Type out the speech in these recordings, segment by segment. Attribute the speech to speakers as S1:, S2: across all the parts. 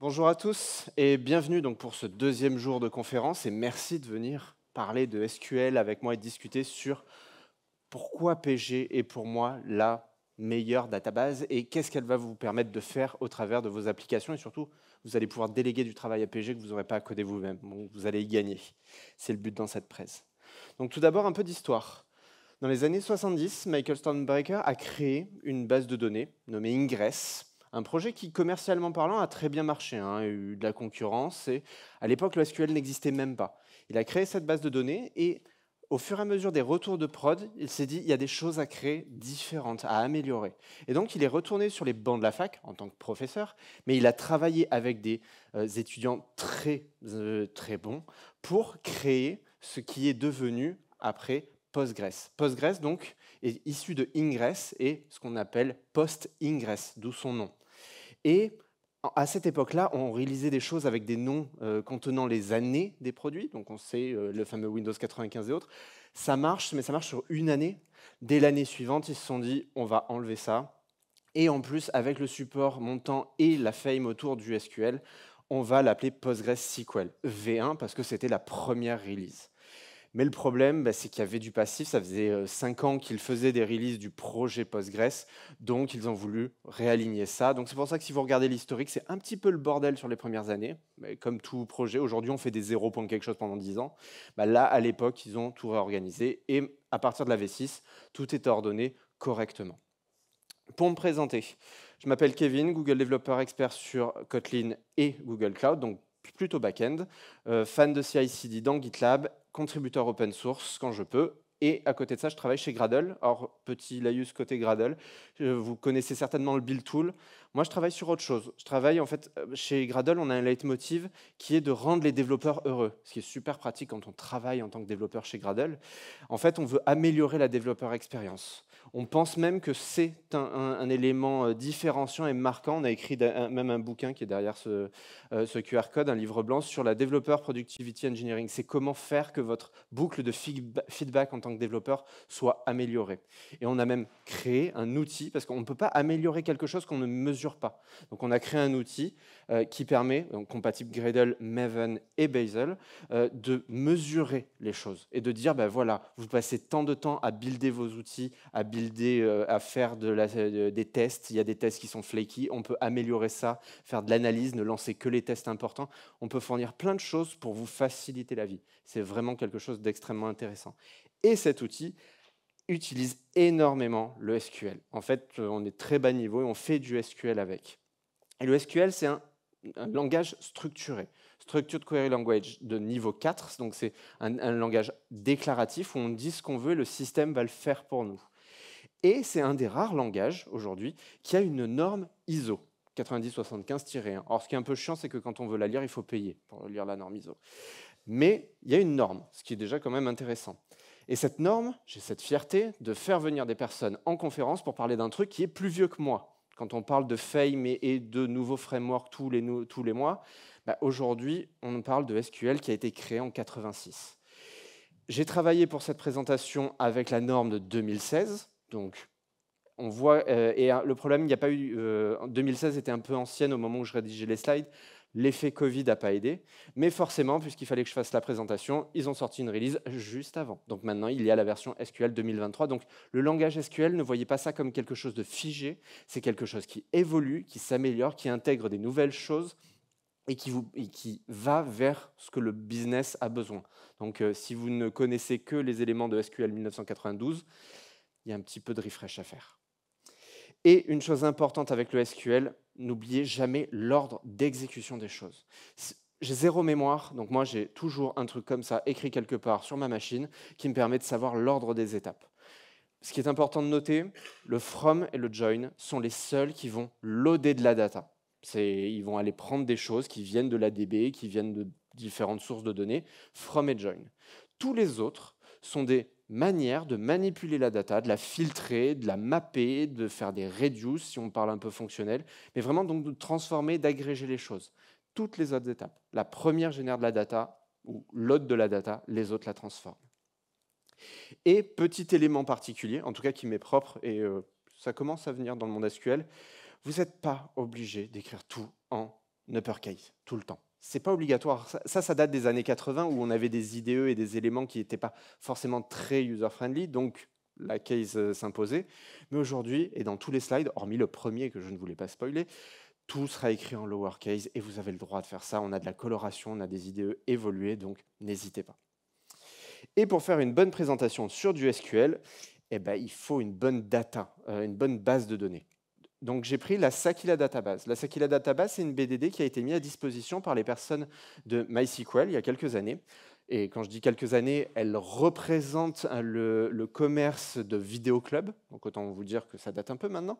S1: Bonjour à tous et bienvenue donc pour ce deuxième jour de conférence et merci de venir parler de SQL avec moi et discuter sur pourquoi PG est pour moi la meilleure database et qu'est-ce qu'elle va vous permettre de faire au travers de vos applications et surtout vous allez pouvoir déléguer du travail à PG que vous n'aurez pas à coder vous-même. vous allez y gagner. C'est le but dans cette presse. Donc tout d'abord un peu d'histoire. Dans les années 70, Michael Stonebreaker a créé une base de données nommée Ingress un projet qui, commercialement parlant, a très bien marché, hein, a eu de la concurrence, et à l'époque, le SQL n'existait même pas. Il a créé cette base de données, et au fur et à mesure des retours de prod, il s'est dit, il y a des choses à créer différentes, à améliorer. Et donc, il est retourné sur les bancs de la fac en tant que professeur, mais il a travaillé avec des euh, étudiants très, euh, très bons pour créer ce qui est devenu, après, Postgres. Postgres, donc, est issu de Ingress et ce qu'on appelle Post-Ingress, d'où son nom. Et à cette époque-là, on réalisait des choses avec des noms euh, contenant les années des produits, donc on sait euh, le fameux Windows 95 et autres. Ça marche, mais ça marche sur une année. Dès l'année suivante, ils se sont dit, on va enlever ça. Et en plus, avec le support montant et la fame autour du SQL, on va l'appeler PostgreSQL V1 parce que c'était la première release. Mais le problème, bah, c'est qu'il y avait du passif. Ça faisait 5 euh, ans qu'ils faisaient des releases du projet Postgres. Donc, ils ont voulu réaligner ça. Donc, c'est pour ça que si vous regardez l'historique, c'est un petit peu le bordel sur les premières années. Mais comme tout projet, aujourd'hui, on fait des 0 points quelque chose pendant 10 ans. Bah, là, à l'époque, ils ont tout réorganisé. Et à partir de la V6, tout est ordonné correctement. Pour me présenter, je m'appelle Kevin, Google Developer Expert sur Kotlin et Google Cloud, donc plutôt back-end, euh, fan de CI/CD dans GitLab contributeur open source quand je peux. Et à côté de ça, je travaille chez Gradle. Or, petit laïus côté Gradle, vous connaissez certainement le build tool. Moi, je travaille sur autre chose. Je travaille, en fait, euh, chez Gradle, on a un leitmotiv qui est de rendre les développeurs heureux, ce qui est super pratique quand on travaille en tant que développeur chez Gradle. En fait, on veut améliorer la développeur expérience. On pense même que c'est un, élément euh, différenciant et marquant. On a écrit même un bouquin qui est derrière ce, euh, ce QR code, un livre blanc sur la Developer Productivity Engineering. C'est comment faire que votre boucle de feedback en tant que développeur soit améliorée. Et on a même créé un outil, parce qu'on ne peut pas améliorer quelque chose qu'on ne mesure pas. Donc on a créé un outil euh, qui permet, donc compatible Gradle, Maven et Bazel, euh, de mesurer les choses et de dire, ben voilà, vous passez tant de temps à builder vos outils, à builder, euh, à faire de des tests, il y a des tests qui sont flaky, on peut améliorer ça, faire de l'analyse, ne lancer que les tests importants, on peut fournir plein de choses pour vous faciliter la vie. C'est vraiment quelque chose d'extrêmement intéressant. Et cet outil, utilise énormément le SQL. En fait, on est très bas niveau et on fait du SQL avec. Et le SQL, c'est un un langage structuré. Structured Query Language de niveau 4, donc c'est un, langage déclaratif où on dit ce qu'on veut et le système va le faire pour nous. Et c'est un des rares langages aujourd'hui qui a une norme ISO 9075-1. Or, ce qui est un peu chiant, c'est que quand on veut la lire, il faut payer pour lire la norme ISO. Mais il y a une norme, ce qui est déjà quand même intéressant. Et cette norme, j'ai cette fierté de faire venir des personnes en conférence pour parler d'un truc qui est plus vieux que moi quand on parle de FAME et de nouveaux frameworks tous les, tous les mois, bah, aujourd'hui, on parle de SQL qui a été créé en 86. J'ai travaillé pour cette présentation avec la norme de 2016, donc on voit, euh, et hein, le problème, il n'y a pas eu. 2016 euh, était un peu ancienne au moment où je rédigeais les slides. L'effet Covid n'a pas aidé, mais forcément, puisqu'il fallait que je fasse la présentation, ils ont sorti une release juste avant. Donc maintenant, il y a la version SQL 2023. Donc le langage SQL, ne voyez pas ça comme quelque chose de figé, c'est quelque chose qui évolue, qui s'améliore, qui intègre des nouvelles choses et qui, va vers ce que le business a besoin. Donc euh, si vous ne connaissez que les éléments de SQL 1992, il y a un petit peu de refresh à faire. Et une chose importante avec le SQL, n'oubliez jamais l'ordre d'exécution des choses. J'ai zéro mémoire, donc moi j'ai toujours un truc comme ça écrit quelque part sur ma machine qui me permet de savoir l'ordre des étapes. Ce qui est important de noter, le from et le join sont les seuls qui vont loader de la data. Ils vont aller prendre des choses qui viennent de la DB, qui viennent de différentes sources de données, from et join. Tous les autres sont des manière de manipuler la data, de la filtrer, de la mapper, de faire des reduce si on parle un peu fonctionnel, mais vraiment donc de transformer, d'agréger les choses. Toutes les autres étapes. La première génère de la data ou l'autre de la data, les autres la transforment. Et petit élément particulier, en tout cas qui m'est propre et euh, ça commence à venir dans le monde SQL, vous n'êtes pas obligé d'écrire tout en uppercase tout le temps c'est pas obligatoire. Ça, ça date des années 80 où on avait des IDE et des éléments qui n'étaient pas forcément très user-friendly, donc la case euh, s'imposait. Mais aujourd'hui, et dans tous les slides, hormis le premier que je ne voulais pas spoiler, tout sera écrit en lowercase et vous avez le droit de faire ça. On a de la coloration, on a des IDE évoluées, donc n'hésitez pas. Et pour faire une bonne présentation sur du SQL, eh ben, il faut une bonne data, euh, une bonne base de données donc j'ai pris la Sakila Database. La Sakila Database, c'est une BDD qui a été mise à disposition par les personnes de MySQL il y a quelques années. Et quand je dis quelques années, elle représente hein, le, commerce de vidéoclub. Donc autant vous dire que ça date un peu maintenant.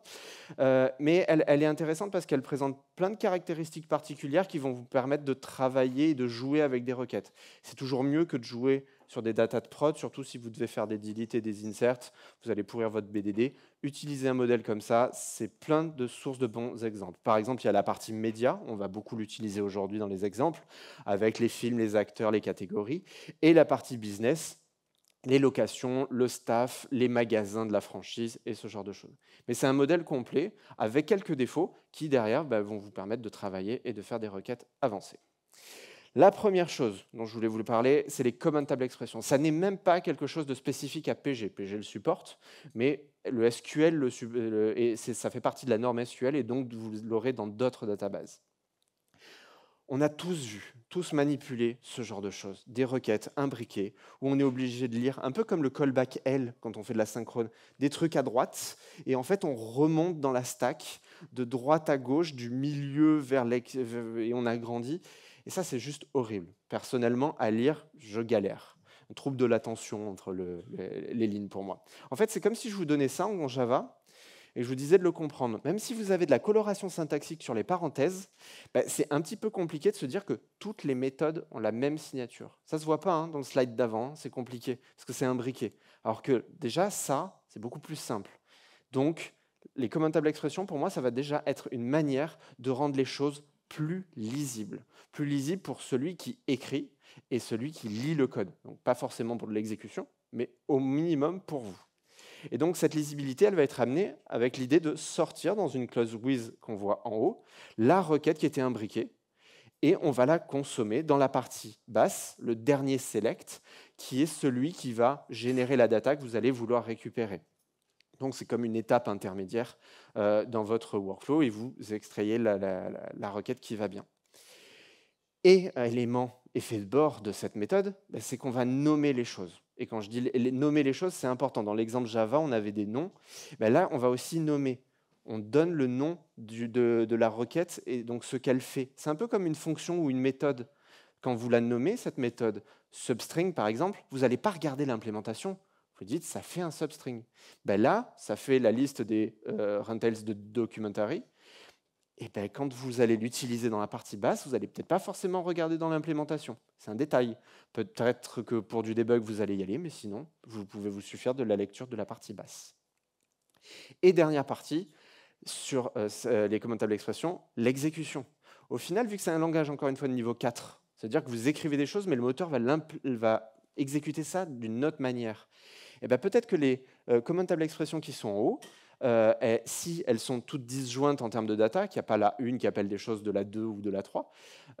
S1: Euh, mais elle, elle, est intéressante parce qu'elle présente plein de caractéristiques particulières qui vont vous permettre de travailler et de jouer avec des requêtes. C'est toujours mieux que de jouer sur des data de prod, surtout si vous devez faire des deletes et des inserts, vous allez pourrir votre BDD. Utiliser un modèle comme ça, c'est plein de sources de bons exemples. Par exemple, il y a la partie média, on va beaucoup l'utiliser aujourd'hui dans les exemples, avec les films, les acteurs, les catégories, et la partie business, les locations, le staff, les magasins de la franchise et ce genre de choses. Mais c'est un modèle complet avec quelques défauts qui, derrière, bah, vont vous permettre de travailler et de faire des requêtes avancées. La première chose dont je voulais vous parler, c'est les Common table expressions. Ça n'est même pas quelque chose de spécifique à PG. PG le supporte, mais le SQL, et ça fait partie de la norme SQL, et donc vous l'aurez dans d'autres databases. On a tous vu, tous manipulé ce genre de choses, des requêtes imbriquées, où on est obligé de lire, un peu comme le callback L quand on fait de la synchrone, des trucs à droite, et en fait on remonte dans la stack de droite à gauche, du milieu vers l'ex... et on agrandit. Et ça, c'est juste horrible. Personnellement, à lire, je galère. Un trouble de l'attention entre les, lignes pour moi. En fait, c'est comme si je vous donnais ça en Java et je vous disais de le comprendre. Même si vous avez de la coloration syntaxique sur les parenthèses, bah, c'est un petit peu compliqué de se dire que toutes les méthodes ont la même signature. Ça ne se voit pas hein, dans le slide d'avant, hein, c'est compliqué, parce que c'est imbriqué. Alors que déjà, ça, c'est beaucoup plus simple. Donc, les commentables expressions, pour moi, ça va déjà être une manière de rendre les choses plus lisible. Plus lisible pour celui qui écrit et celui qui lit le code. Donc pas forcément pour l'exécution, mais au minimum pour vous. Et donc cette lisibilité, elle va être amenée avec l'idée de sortir dans une clause with qu'on voit en haut, la requête qui était imbriquée, et on va la consommer dans la partie basse, le dernier select, qui est celui qui va générer la data que vous allez vouloir récupérer. Donc c'est comme une étape intermédiaire euh, dans votre workflow et vous extrayez la, requête qui va bien. Et euh, élément effet de bord de cette méthode, bah, c'est qu'on va nommer les choses. Et quand je dis nommer les choses, c'est important. Dans l'exemple Java, on avait des noms. Bah, là, on va aussi nommer. On donne le nom de, la requête et donc ce qu'elle fait. C'est un peu comme une fonction ou une méthode. Quand vous la nommez, cette méthode, substring par exemple, vous n'allez pas regarder l'implémentation vous dites, ça fait un substring. Ben là, ça fait la liste des euh, rentals de documentary. Et ben, quand vous allez l'utiliser dans la partie basse, vous n'allez peut-être pas forcément regarder dans l'implémentation. C'est un détail. Peut-être que pour du debug, vous allez y aller, mais sinon, vous pouvez vous suffire de la lecture de la partie basse. Et dernière partie, sur euh, euh, les commentables d'expression, l'exécution. Au final, vu que c'est un langage, encore une fois, de niveau 4, c'est-à-dire que vous écrivez des choses, mais le moteur va, va exécuter ça d'une autre manière. Eh ben, peut-être que les euh, commandes expressions qui sont en haut, euh, si elles sont toutes disjointes en termes de data, qu'il n'y a pas la une qui appelle des choses de la 2 ou de la 3,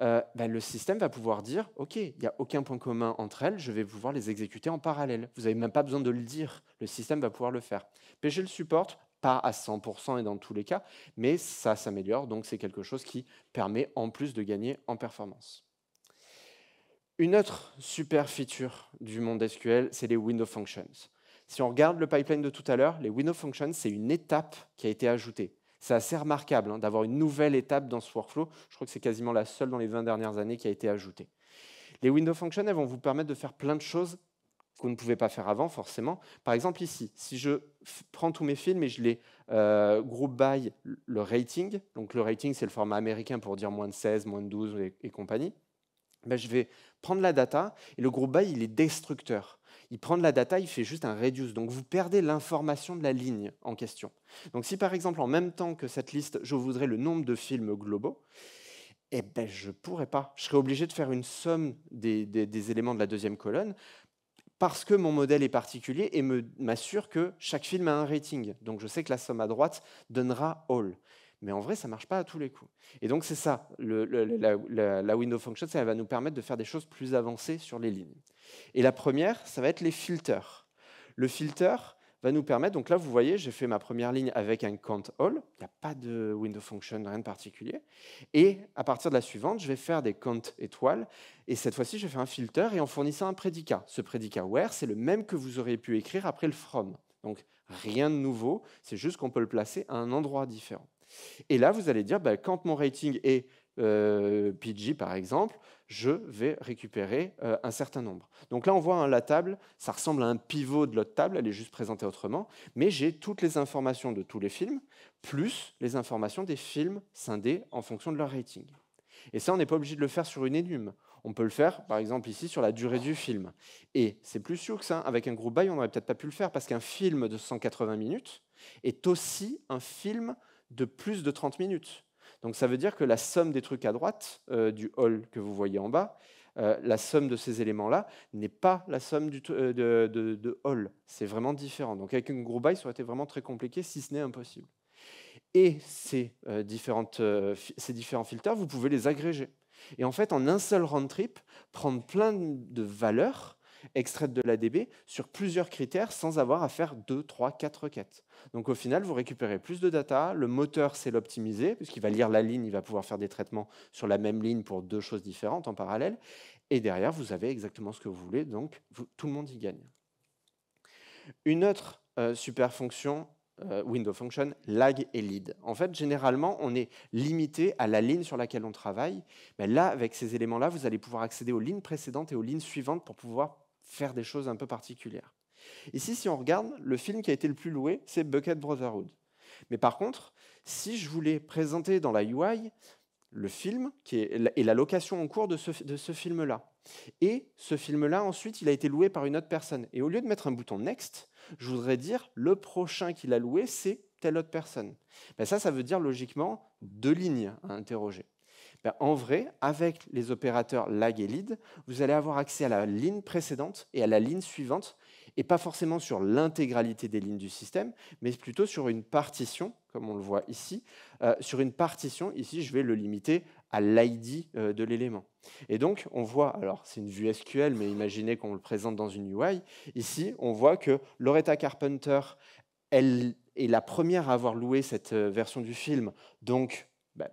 S1: euh, ben, le système va pouvoir dire OK, il n'y a aucun point commun entre elles, je vais pouvoir les exécuter en parallèle. Vous n'avez même pas besoin de le dire, le système va pouvoir le faire. PG le supporte, pas à 100% et dans tous les cas, mais ça s'améliore, donc c'est quelque chose qui permet en plus de gagner en performance. Une autre super feature du monde SQL, c'est les window functions. Si on regarde le pipeline de tout à l'heure, les window functions, c'est une étape qui a été ajoutée. C'est assez remarquable hein, d'avoir une nouvelle étape dans ce workflow. Je crois que c'est quasiment la seule dans les 20 dernières années qui a été ajoutée. Les window functions, elles vont vous permettre de faire plein de choses qu'on ne pouvait pas faire avant, forcément. Par exemple, ici, si je prends tous mes films et je les euh, groupe by le rating, donc le rating, c'est le format américain pour dire moins de 16, moins de 12 et compagnie, ben, je vais prendre la data et le groupe by, il est destructeur. Il prend de la data, il fait juste un reduce. Donc vous perdez l'information de la ligne en question. Donc si par exemple, en même temps que cette liste, je voudrais le nombre de films globaux, eh ben, je ne pourrais pas. Je serais obligé de faire une somme des, des, éléments de la deuxième colonne parce que mon modèle est particulier et m'assure que chaque film a un rating. Donc je sais que la somme à droite donnera all. Mais en vrai, ça ne marche pas à tous les coups. Et donc, c'est ça, la, la, window function, ça elle va nous permettre de faire des choses plus avancées sur les lignes. Et la première, ça va être les filters. Le filter va nous permettre, donc là, vous voyez, j'ai fait ma première ligne avec un count all, il n'y a pas de window function, rien de particulier. Et à partir de la suivante, je vais faire des count étoiles, et cette fois-ci, je vais faire un filter et en fournissant un prédicat. Ce prédicat where, c'est le même que vous auriez pu écrire après le from. Donc rien de nouveau, c'est juste qu'on peut le placer à un endroit différent. Et là, vous allez dire, ben, quand mon rating est euh, PG, par exemple, je vais récupérer euh, un certain nombre. Donc là, on voit hein, la table, ça ressemble à un pivot de l'autre table, elle est juste présentée autrement, mais j'ai toutes les informations de tous les films, plus les informations des films scindés en fonction de leur rating. Et ça, on n'est pas obligé de le faire sur une énume, On peut le faire, par exemple, ici, sur la durée du film. Et c'est plus sûr que ça. Avec un groupe bail, on n'aurait peut-être pas pu le faire, parce qu'un film de 180 minutes est aussi un film de plus de 30 minutes. Donc ça veut dire que la somme des trucs à droite euh, du hall que vous voyez en bas, euh, la somme de ces éléments-là n'est pas la somme du euh, de, hall. C'est vraiment différent. Donc avec une group by, ça aurait été vraiment très compliqué, si ce n'est impossible. Et ces, différentes, ces différents filtres, vous pouvez les agréger. Et en fait, en un seul round trip, prendre plein de valeurs extraite de l'ADB sur plusieurs critères sans avoir à faire 2, 3, 4 requêtes. Donc au final, vous récupérez plus de data, le moteur sait l'optimiser, puisqu'il va lire la ligne, il va pouvoir faire des traitements sur la même ligne pour deux choses différentes en parallèle, et derrière, vous avez exactement ce que vous voulez, donc tout le monde y gagne. Une autre euh, super fonction euh, window function, lag et lead. En fait, généralement, on est limité à la ligne sur laquelle on travaille. Mais là, avec ces éléments-là, vous allez pouvoir accéder aux lignes précédentes et aux lignes suivantes pour pouvoir faire des choses un peu particulières. Ici, si on regarde, le film qui a été le plus loué, c'est Bucket Brotherhood. Mais par contre, si je voulais présenter dans la UI le film qui est, et la location en cours de ce, de ce film-là, et ce film-là, ensuite, il a été loué par une autre personne, et au lieu de mettre un bouton Next, je voudrais dire le prochain qu'il a loué, c'est telle autre personne. Ben ça, ça veut dire logiquement deux lignes à interroger. Ben, en vrai, avec les opérateurs lag et lead, vous allez avoir accès à la ligne précédente et à la ligne suivante, et pas forcément sur l'intégralité des lignes du système, mais plutôt sur une partition, comme on le voit ici. Euh, sur une partition, ici, je vais le limiter à l'ID euh, de l'élément. Et donc, on voit, alors c'est une vue SQL, mais imaginez qu'on le présente dans une UI. Ici, on voit que Loretta Carpenter, elle est la première à avoir loué cette euh, version du film, donc bah,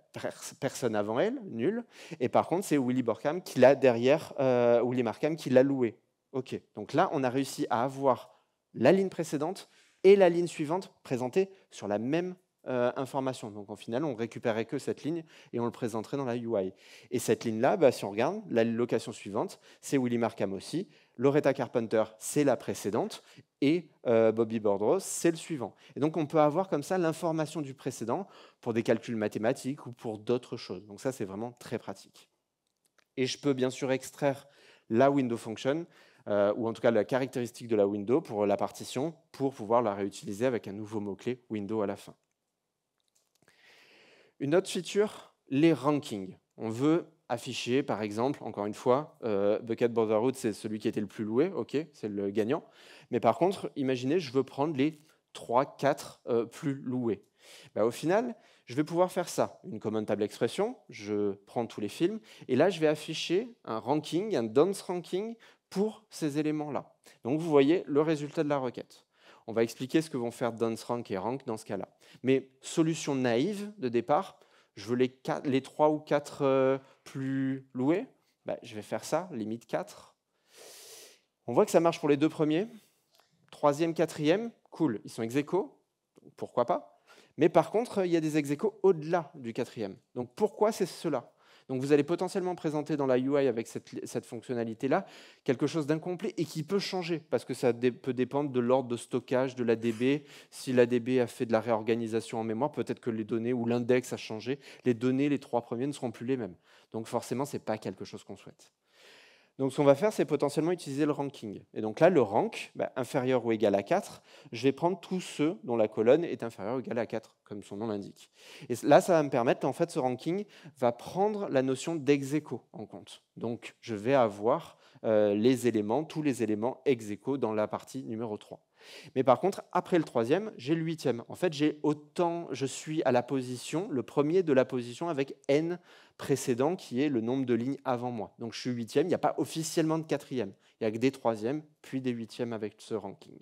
S1: personne avant elle, nul. Et par contre, c'est Willy Borkham qui l'a derrière, euh, Willy Markham qui l'a loué. OK, donc là, on a réussi à avoir la ligne précédente et la ligne suivante présentées sur la même euh, information. Donc, en final, on récupérait que cette ligne et on le présenterait dans la UI. Et cette ligne-là, bah, si on regarde, la location suivante, c'est Willy Markham aussi. Loretta Carpenter, c'est la précédente, et euh, Bobby Bordros, c'est le suivant. Et donc on peut avoir comme ça l'information du précédent pour des calculs mathématiques ou pour d'autres choses. Donc ça, c'est vraiment très pratique. Et je peux bien sûr extraire la window function, euh, ou en tout cas la caractéristique de la window pour la partition, pour pouvoir la réutiliser avec un nouveau mot-clé window à la fin. Une autre feature, les rankings. On veut afficher, par exemple, encore une fois, Bucket euh, Bucket Borderhood, c'est celui qui était le plus loué, ok, c'est le gagnant. Mais par contre, imaginez, je veux prendre les 3, 4 euh, plus loués. Bah, au final, je vais pouvoir faire ça. Une commande table expression, je prends tous les films, et là, je vais afficher un ranking, un dance ranking pour ces éléments-là. Donc, vous voyez le résultat de la requête. On va expliquer ce que vont faire rank et Rank dans ce cas-là. Mais solution naïve de départ, je veux les, trois ou quatre euh, plus loués, bah, je vais faire ça, limite 4. On voit que ça marche pour les deux premiers. Troisième, quatrième, cool, ils sont ex pourquoi pas. Mais par contre, il y a des ex au-delà du quatrième. Donc pourquoi c'est cela donc vous allez potentiellement présenter dans la UI avec cette, fonctionnalité-là quelque chose d'incomplet et qui peut changer parce que ça peut dépendre de l'ordre de stockage de l'ADB. Si l'ADB a fait de la réorganisation en mémoire, peut-être que les données ou l'index a changé. Les données, les trois premiers ne seront plus les mêmes. Donc forcément, ce n'est pas quelque chose qu'on souhaite. Donc ce qu'on va faire, c'est potentiellement utiliser le ranking. Et donc là, le rank, bah, inférieur ou égal à 4, je vais prendre tous ceux dont la colonne est inférieure ou égale à 4, comme son nom l'indique. Et là, ça va me permettre, en fait, ce ranking va prendre la notion d'ex en compte. Donc je vais avoir euh, les éléments, tous les éléments ex aequo dans la partie numéro 3. Mais par contre, après le troisième, j'ai le huitième. En fait, j'ai autant, je suis à la position, le premier de la position avec n précédent, qui est le nombre de lignes avant moi. Donc je suis huitième, il n'y a pas officiellement de quatrième, il n'y a que des troisièmes, puis des huitièmes avec ce ranking.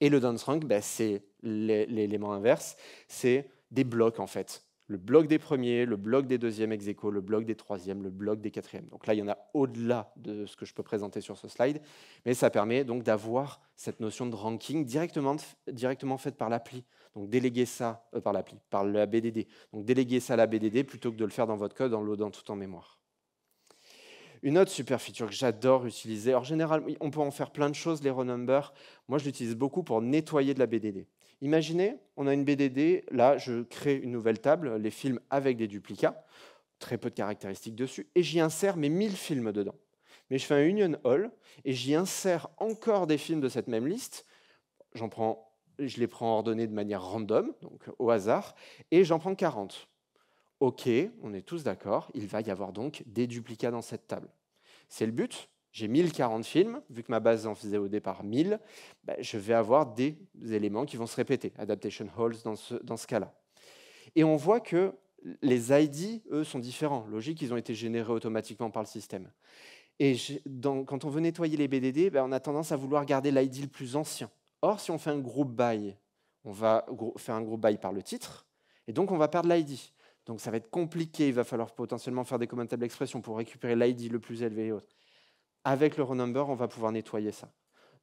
S1: Et le rank, rank ben, c'est l'élément inverse, c'est des blocs en fait le bloc des premiers, le bloc des deuxièmes ex le bloc des troisièmes, le bloc des quatrièmes. Donc là, il y en a au-delà de ce que je peux présenter sur ce slide, mais ça permet donc d'avoir cette notion de ranking directement, directement faite par l'appli. Donc déléguer ça euh, par l'appli, par la BDD. Donc déléguer ça à la BDD plutôt que de le faire dans votre code en loadant tout en mémoire. Une autre super feature que j'adore utiliser, en général, on peut en faire plein de choses, les renumbers. Moi, je l'utilise beaucoup pour nettoyer de la BDD. Imaginez, on a une BDD, là je crée une nouvelle table, les films avec des duplicats, très peu de caractéristiques dessus, et j'y insère mes 1000 films dedans. Mais je fais un Union Hall et j'y insère encore des films de cette même liste. J'en prends, je les prends ordonnés de manière random, donc au hasard, et j'en prends 40. Ok, on est tous d'accord, il va y avoir donc des duplicats dans cette table. C'est le but, j'ai 1040 films, vu que ma base en faisait au départ 1000, bah, je vais avoir des éléments qui vont se répéter, adaptation halls dans ce, dans ce cas-là. Et on voit que les ID, eux, sont différents. Logique, ils ont été générés automatiquement par le système. Et dans, quand on veut nettoyer les BDD, bah, on a tendance à vouloir garder l'ID le plus ancien. Or, si on fait un group by, on va faire un group by par le titre, et donc on va perdre l'ID. Donc ça va être compliqué, il va falloir potentiellement faire des commentaires table pour récupérer l'ID le plus élevé et autres avec le renumber, on va pouvoir nettoyer ça.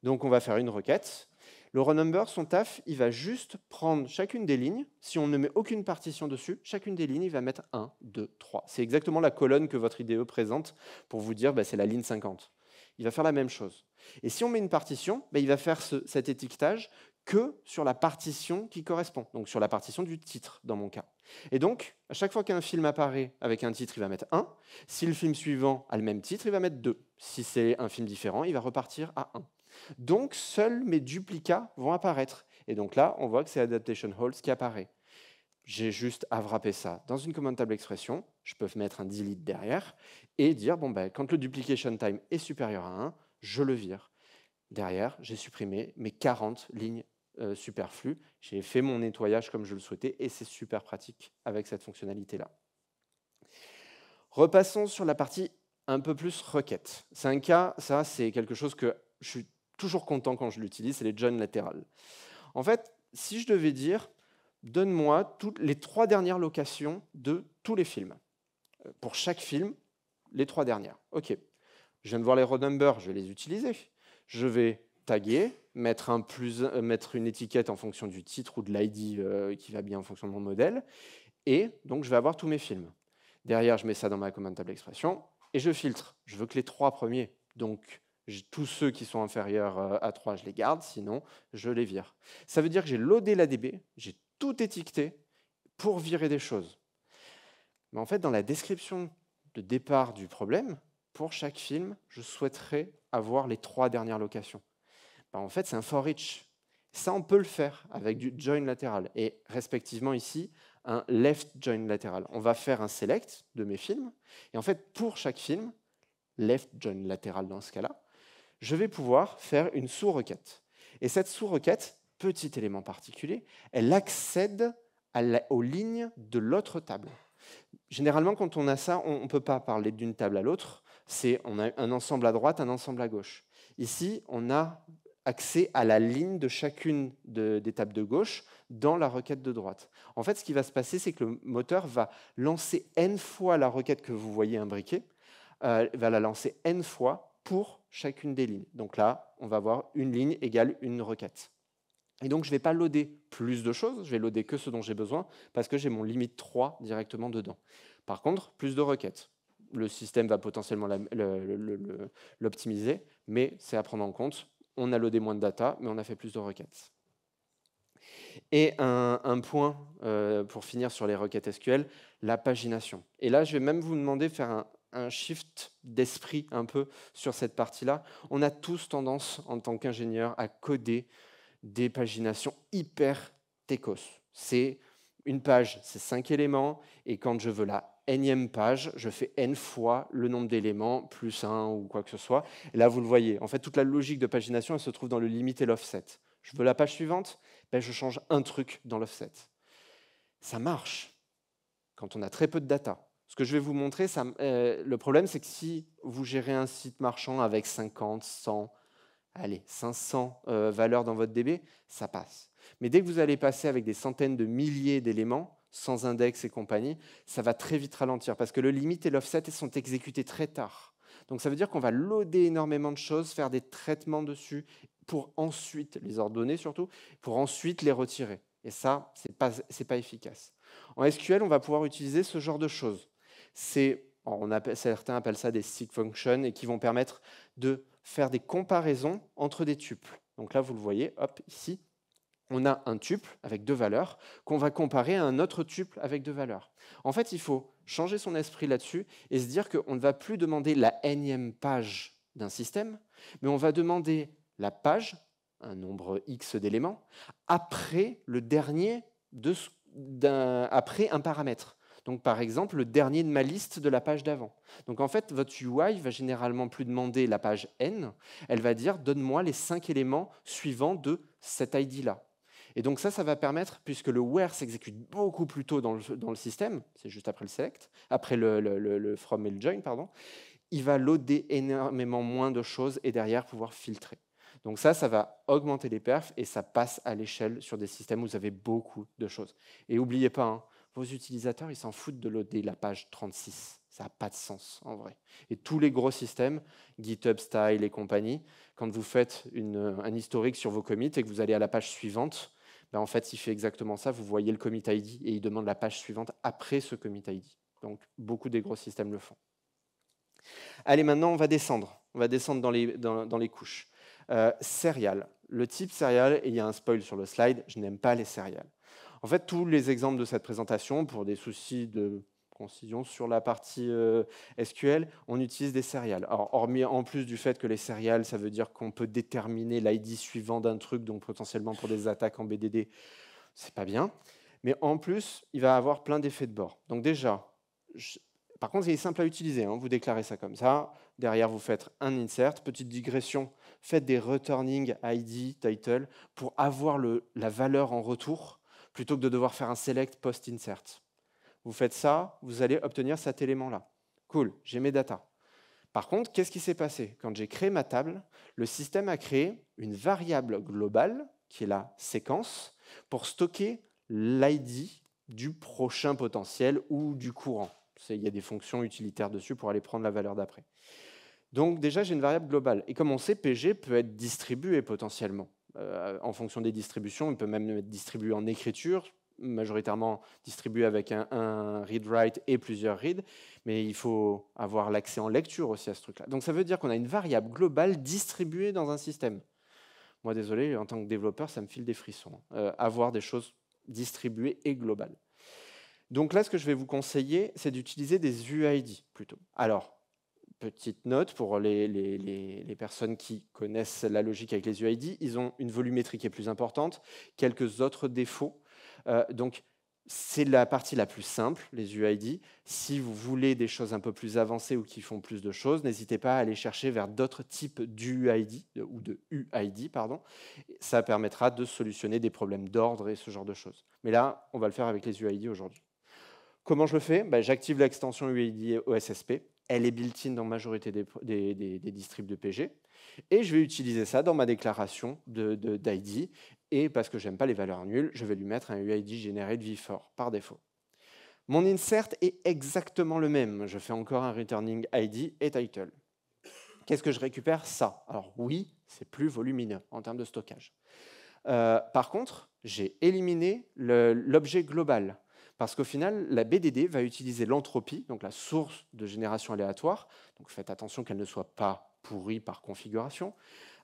S1: Donc on va faire une requête. Le renumber, son taf, il va juste prendre chacune des lignes. Si on ne met aucune partition dessus, chacune des lignes, il va mettre 1, 2, 3. C'est exactement la colonne que votre IDE présente pour vous dire bah, c'est la ligne 50. Il va faire la même chose. Et si on met une partition, bah, il va faire cet étiquetage que sur la partition qui correspond, donc sur la partition du titre dans mon cas. Et donc, à chaque fois qu'un film apparaît avec un titre, il va mettre 1. Si le film suivant a le même titre, il va mettre 2. Si c'est un film différent, il va repartir à 1. Donc, seuls mes duplicats vont apparaître. Et donc là, on voit que c'est Adaptation Holds qui apparaît. J'ai juste à wrapper ça dans une commande table expression, je peux mettre un delete derrière, et dire, bon, ben, quand le duplication time est supérieur à 1, je le vire. Derrière, j'ai supprimé mes 40 lignes euh, superflu. J'ai fait mon nettoyage comme je le souhaitais et c'est super pratique avec cette fonctionnalité-là. Repassons sur la partie un peu plus requête. C'est un cas, ça c'est quelque chose que je suis toujours content quand je l'utilise, c'est les joins latérales. En fait, si je devais dire, donne-moi toutes les trois dernières locations de tous les films. Euh, pour chaque film, les trois dernières. Ok. Je viens de voir les road numbers, je vais les utiliser. Je vais taguer, euh, mettre, une étiquette en fonction du titre ou de l'ID euh, qui va bien en fonction de mon modèle. Et donc, je vais avoir tous mes films. Derrière, je mets ça dans ma commande table expression et je filtre. Je veux que les trois premiers. Donc, tous ceux qui sont inférieurs euh, à 3, je les garde, sinon, je les vire. Ça veut dire que j'ai loadé la DB, j'ai tout étiqueté pour virer des choses. Mais en fait, dans la description de départ du problème, pour chaque film, je souhaiterais avoir les trois dernières locations. Bah, en fait, c'est un for each. Ça, on peut le faire avec du join latéral et respectivement ici un left join latéral. On va faire un select de mes films et en fait, pour chaque film, left join latéral dans ce cas-là, je vais pouvoir faire une sous-requête. Et cette sous-requête, petit élément particulier, elle accède aux lignes de l'autre table. Généralement, quand on a ça, on ne peut pas parler d'une table à l'autre. C'est on a un ensemble à droite, un ensemble à gauche. Ici, on a accès à la ligne de chacune des tables de gauche dans la requête de droite. En fait, ce qui va se passer, c'est que le moteur va lancer n fois la requête que vous voyez imbriquée, euh, va la lancer n fois pour chacune des lignes. Donc là, on va avoir une ligne égale une requête. Et donc, je ne vais pas loader plus de choses, je vais loader que ce dont j'ai besoin, parce que j'ai mon limite 3 directement dedans. Par contre, plus de requêtes. Le système va potentiellement l'optimiser, mais c'est à prendre en compte on a loadé moins de data, mais on a fait plus de requêtes. Et un, point euh, pour finir sur les requêtes SQL, la pagination. Et là, je vais même vous demander de faire un, shift d'esprit un peu sur cette partie-là. On a tous tendance, en tant qu'ingénieur, à coder des paginations hyper techos. C'est une page, c'est cinq éléments, et quand je veux la énième page, je fais n fois le nombre d'éléments, plus 1 ou quoi que ce soit. Et là, vous le voyez, en fait, toute la logique de pagination, elle se trouve dans le limite et l'offset. Je veux la page suivante, ben, je change un truc dans l'offset. Ça marche quand on a très peu de data. Ce que je vais vous montrer, ça, euh, le problème, c'est que si vous gérez un site marchand avec 50, 100, allez, 500 euh, valeurs dans votre DB, ça passe. Mais dès que vous allez passer avec des centaines de milliers d'éléments, sans index et compagnie, ça va très vite ralentir parce que le limit et l'offset sont exécutés très tard. Donc ça veut dire qu'on va loader énormément de choses, faire des traitements dessus pour ensuite les ordonner surtout, pour ensuite les retirer. Et ça, ce n'est pas, efficace. En SQL, on va pouvoir utiliser ce genre de choses. on certains appellent ça des stick functions et qui vont permettre de faire des comparaisons entre des tuples. Donc là, vous le voyez, hop, ici, on a un tuple avec deux valeurs qu'on va comparer à un autre tuple avec deux valeurs. En fait, il faut changer son esprit là-dessus et se dire qu'on ne va plus demander la énième page d'un système, mais on va demander la page, un nombre x d'éléments, après le dernier de, après un paramètre. Donc par exemple le dernier de ma liste de la page d'avant. Donc en fait votre UI va généralement plus demander la page n, elle va dire donne-moi les cinq éléments suivants de cet ID là. Et donc ça, ça va permettre, puisque le where s'exécute beaucoup plus tôt dans le, dans système, c'est juste après le select, après le, from et le join, pardon, il va loader énormément moins de choses et derrière pouvoir filtrer. Donc ça, ça va augmenter les perfs et ça passe à l'échelle sur des systèmes où vous avez beaucoup de choses. Et n'oubliez pas, hein, vos utilisateurs, ils s'en foutent de loader la page 36. Ça n'a pas de sens en vrai. Et tous les gros systèmes, GitHub Style et compagnie, quand vous faites une, un historique sur vos commits et que vous allez à la page suivante, en fait, il fait exactement ça. Vous voyez le commit ID et il demande la page suivante après ce commit ID. Donc, beaucoup des gros systèmes le font. Allez, maintenant, on va descendre. On va descendre dans les, les couches. Euh, Le type Serial, et il y a un spoil sur le slide, je n'aime pas les céréales. En fait, tous les exemples de cette présentation, pour des soucis de concision sur la partie euh, SQL, on utilise des serials. Alors, hormis en plus du fait que les serials, ça veut dire qu'on peut déterminer l'ID suivant d'un truc, donc potentiellement pour des attaques en BDD, c'est pas bien. Mais en plus, il va avoir plein d'effets de bord. Donc déjà, par contre, il est simple à utiliser. Hein, vous déclarez ça comme ça. Derrière, vous faites un insert. Petite digression, faites des returning ID title pour avoir la valeur en retour plutôt que de devoir faire un select post-insert vous faites ça, vous allez obtenir cet élément-là. Cool, j'ai mes datas. Par contre, qu'est-ce qui s'est passé Quand j'ai créé ma table, le système a créé une variable globale, qui est la séquence, pour stocker l'ID du prochain potentiel ou du courant. Il y a des fonctions utilitaires dessus pour aller prendre la valeur d'après. Donc déjà, j'ai une variable globale. Et comme on sait, PG peut être distribué potentiellement. Euh, en fonction des distributions, il peut même être distribué en écriture, majoritairement distribué avec un, read-write et plusieurs reads, mais il faut avoir l'accès en lecture aussi à ce truc-là. Donc ça veut dire qu'on a une variable globale distribuée dans un système. Moi, désolé, en tant que développeur, ça me file des frissons. Hein, euh, avoir des choses distribuées et globales. Donc là, ce que je vais vous conseiller, c'est d'utiliser des UID plutôt. Alors, petite note pour les, les, personnes qui connaissent la logique avec les UID, ils ont une volumétrie qui est plus importante, quelques autres défauts euh, donc, c'est la partie la plus simple, les UID. Si vous voulez des choses un peu plus avancées ou qui font plus de choses, n'hésitez pas à aller chercher vers d'autres types d'UID ou de UID, pardon. Ça permettra de solutionner des problèmes d'ordre et ce genre de choses. Mais là, on va le faire avec les UID aujourd'hui. Comment je le fais ben, J'active l'extension UID OSSP. Elle est built-in dans la majorité des, des, de PG. Et je vais utiliser ça dans ma déclaration d'ID et parce que j'aime pas les valeurs nulles, je vais lui mettre un UID généré de v4 par défaut. Mon insert est exactement le même. Je fais encore un returning ID et title. Qu'est-ce que je récupère Ça. Alors oui, c'est plus volumineux en termes de stockage. Euh, par contre, j'ai éliminé l'objet global. Parce qu'au final, la BDD va utiliser l'entropie, donc la source de génération aléatoire. Donc faites attention qu'elle ne soit pas pourrie par configuration.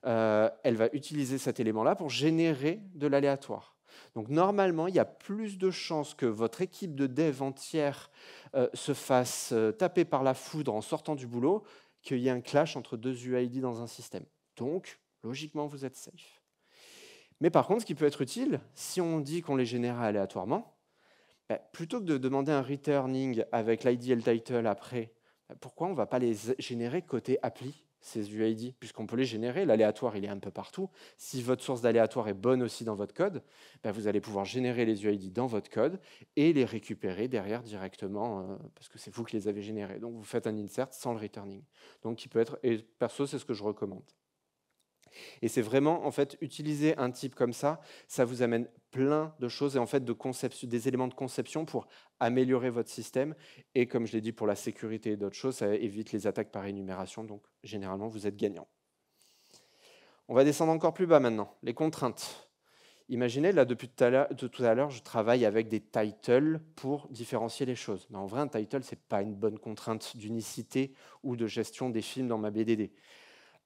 S1: Euh, elle va utiliser cet élément-là pour générer de l'aléatoire. Donc normalement, il y a plus de chances que votre équipe de dev entière euh, se fasse euh, taper par la foudre en sortant du boulot qu'il y ait un clash entre deux UID dans un système. Donc, logiquement, vous êtes safe. Mais par contre, ce qui peut être utile, si on dit qu'on les génère aléatoirement, bah, plutôt que de demander un returning avec l'ID et le title après, bah, pourquoi on ne va pas les générer côté appli ces UID, puisqu'on peut les générer. L'aléatoire, il est un peu partout. Si votre source d'aléatoire est bonne aussi dans votre code, ben, vous allez pouvoir générer les UID dans votre code et les récupérer derrière directement, euh, parce que c'est vous qui les avez générés. Donc vous faites un insert sans le returning. Donc qui peut être, et perso, c'est ce que je recommande. Et c'est vraiment, en fait, utiliser un type comme ça, ça vous amène plein de choses et en fait des éléments de conception pour améliorer votre système. Et comme je l'ai dit, pour la sécurité et d'autres choses, ça évite les attaques par énumération. Donc, généralement, vous êtes gagnant. On va descendre encore plus bas maintenant, les contraintes. Imaginez, là, depuis tout à l'heure, je travaille avec des titles pour différencier les choses. Mais en vrai, un title, ce n'est pas une bonne contrainte d'unicité ou de gestion des films dans ma BDD.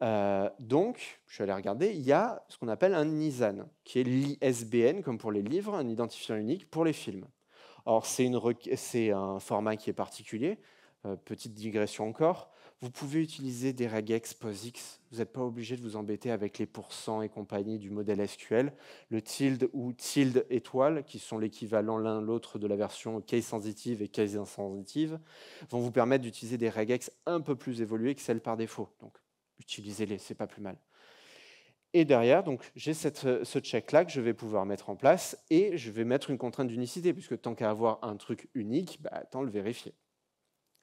S1: Euh, donc, je suis allé regarder, il y a ce qu'on appelle un NISAN, qui est l'ISBN, comme pour les livres, un identifiant unique pour les films. Or, c'est un format qui est particulier. Euh, petite digression encore. Vous pouvez utiliser des regex POSIX. Vous n'êtes pas obligé de vous embêter avec les pourcents et compagnie du modèle SQL. Le tilde ou tilde étoile, qui sont l'équivalent l'un l'autre de la version case sensitive et case insensitive, vont vous permettre d'utiliser des regex un peu plus évolués que celles par défaut. Donc, utilisez-les, c'est pas plus mal. Et derrière, donc j'ai euh, ce check-là que je vais pouvoir mettre en place et je vais mettre une contrainte d'unicité, puisque tant qu'à avoir un truc unique, bah, tant le vérifier.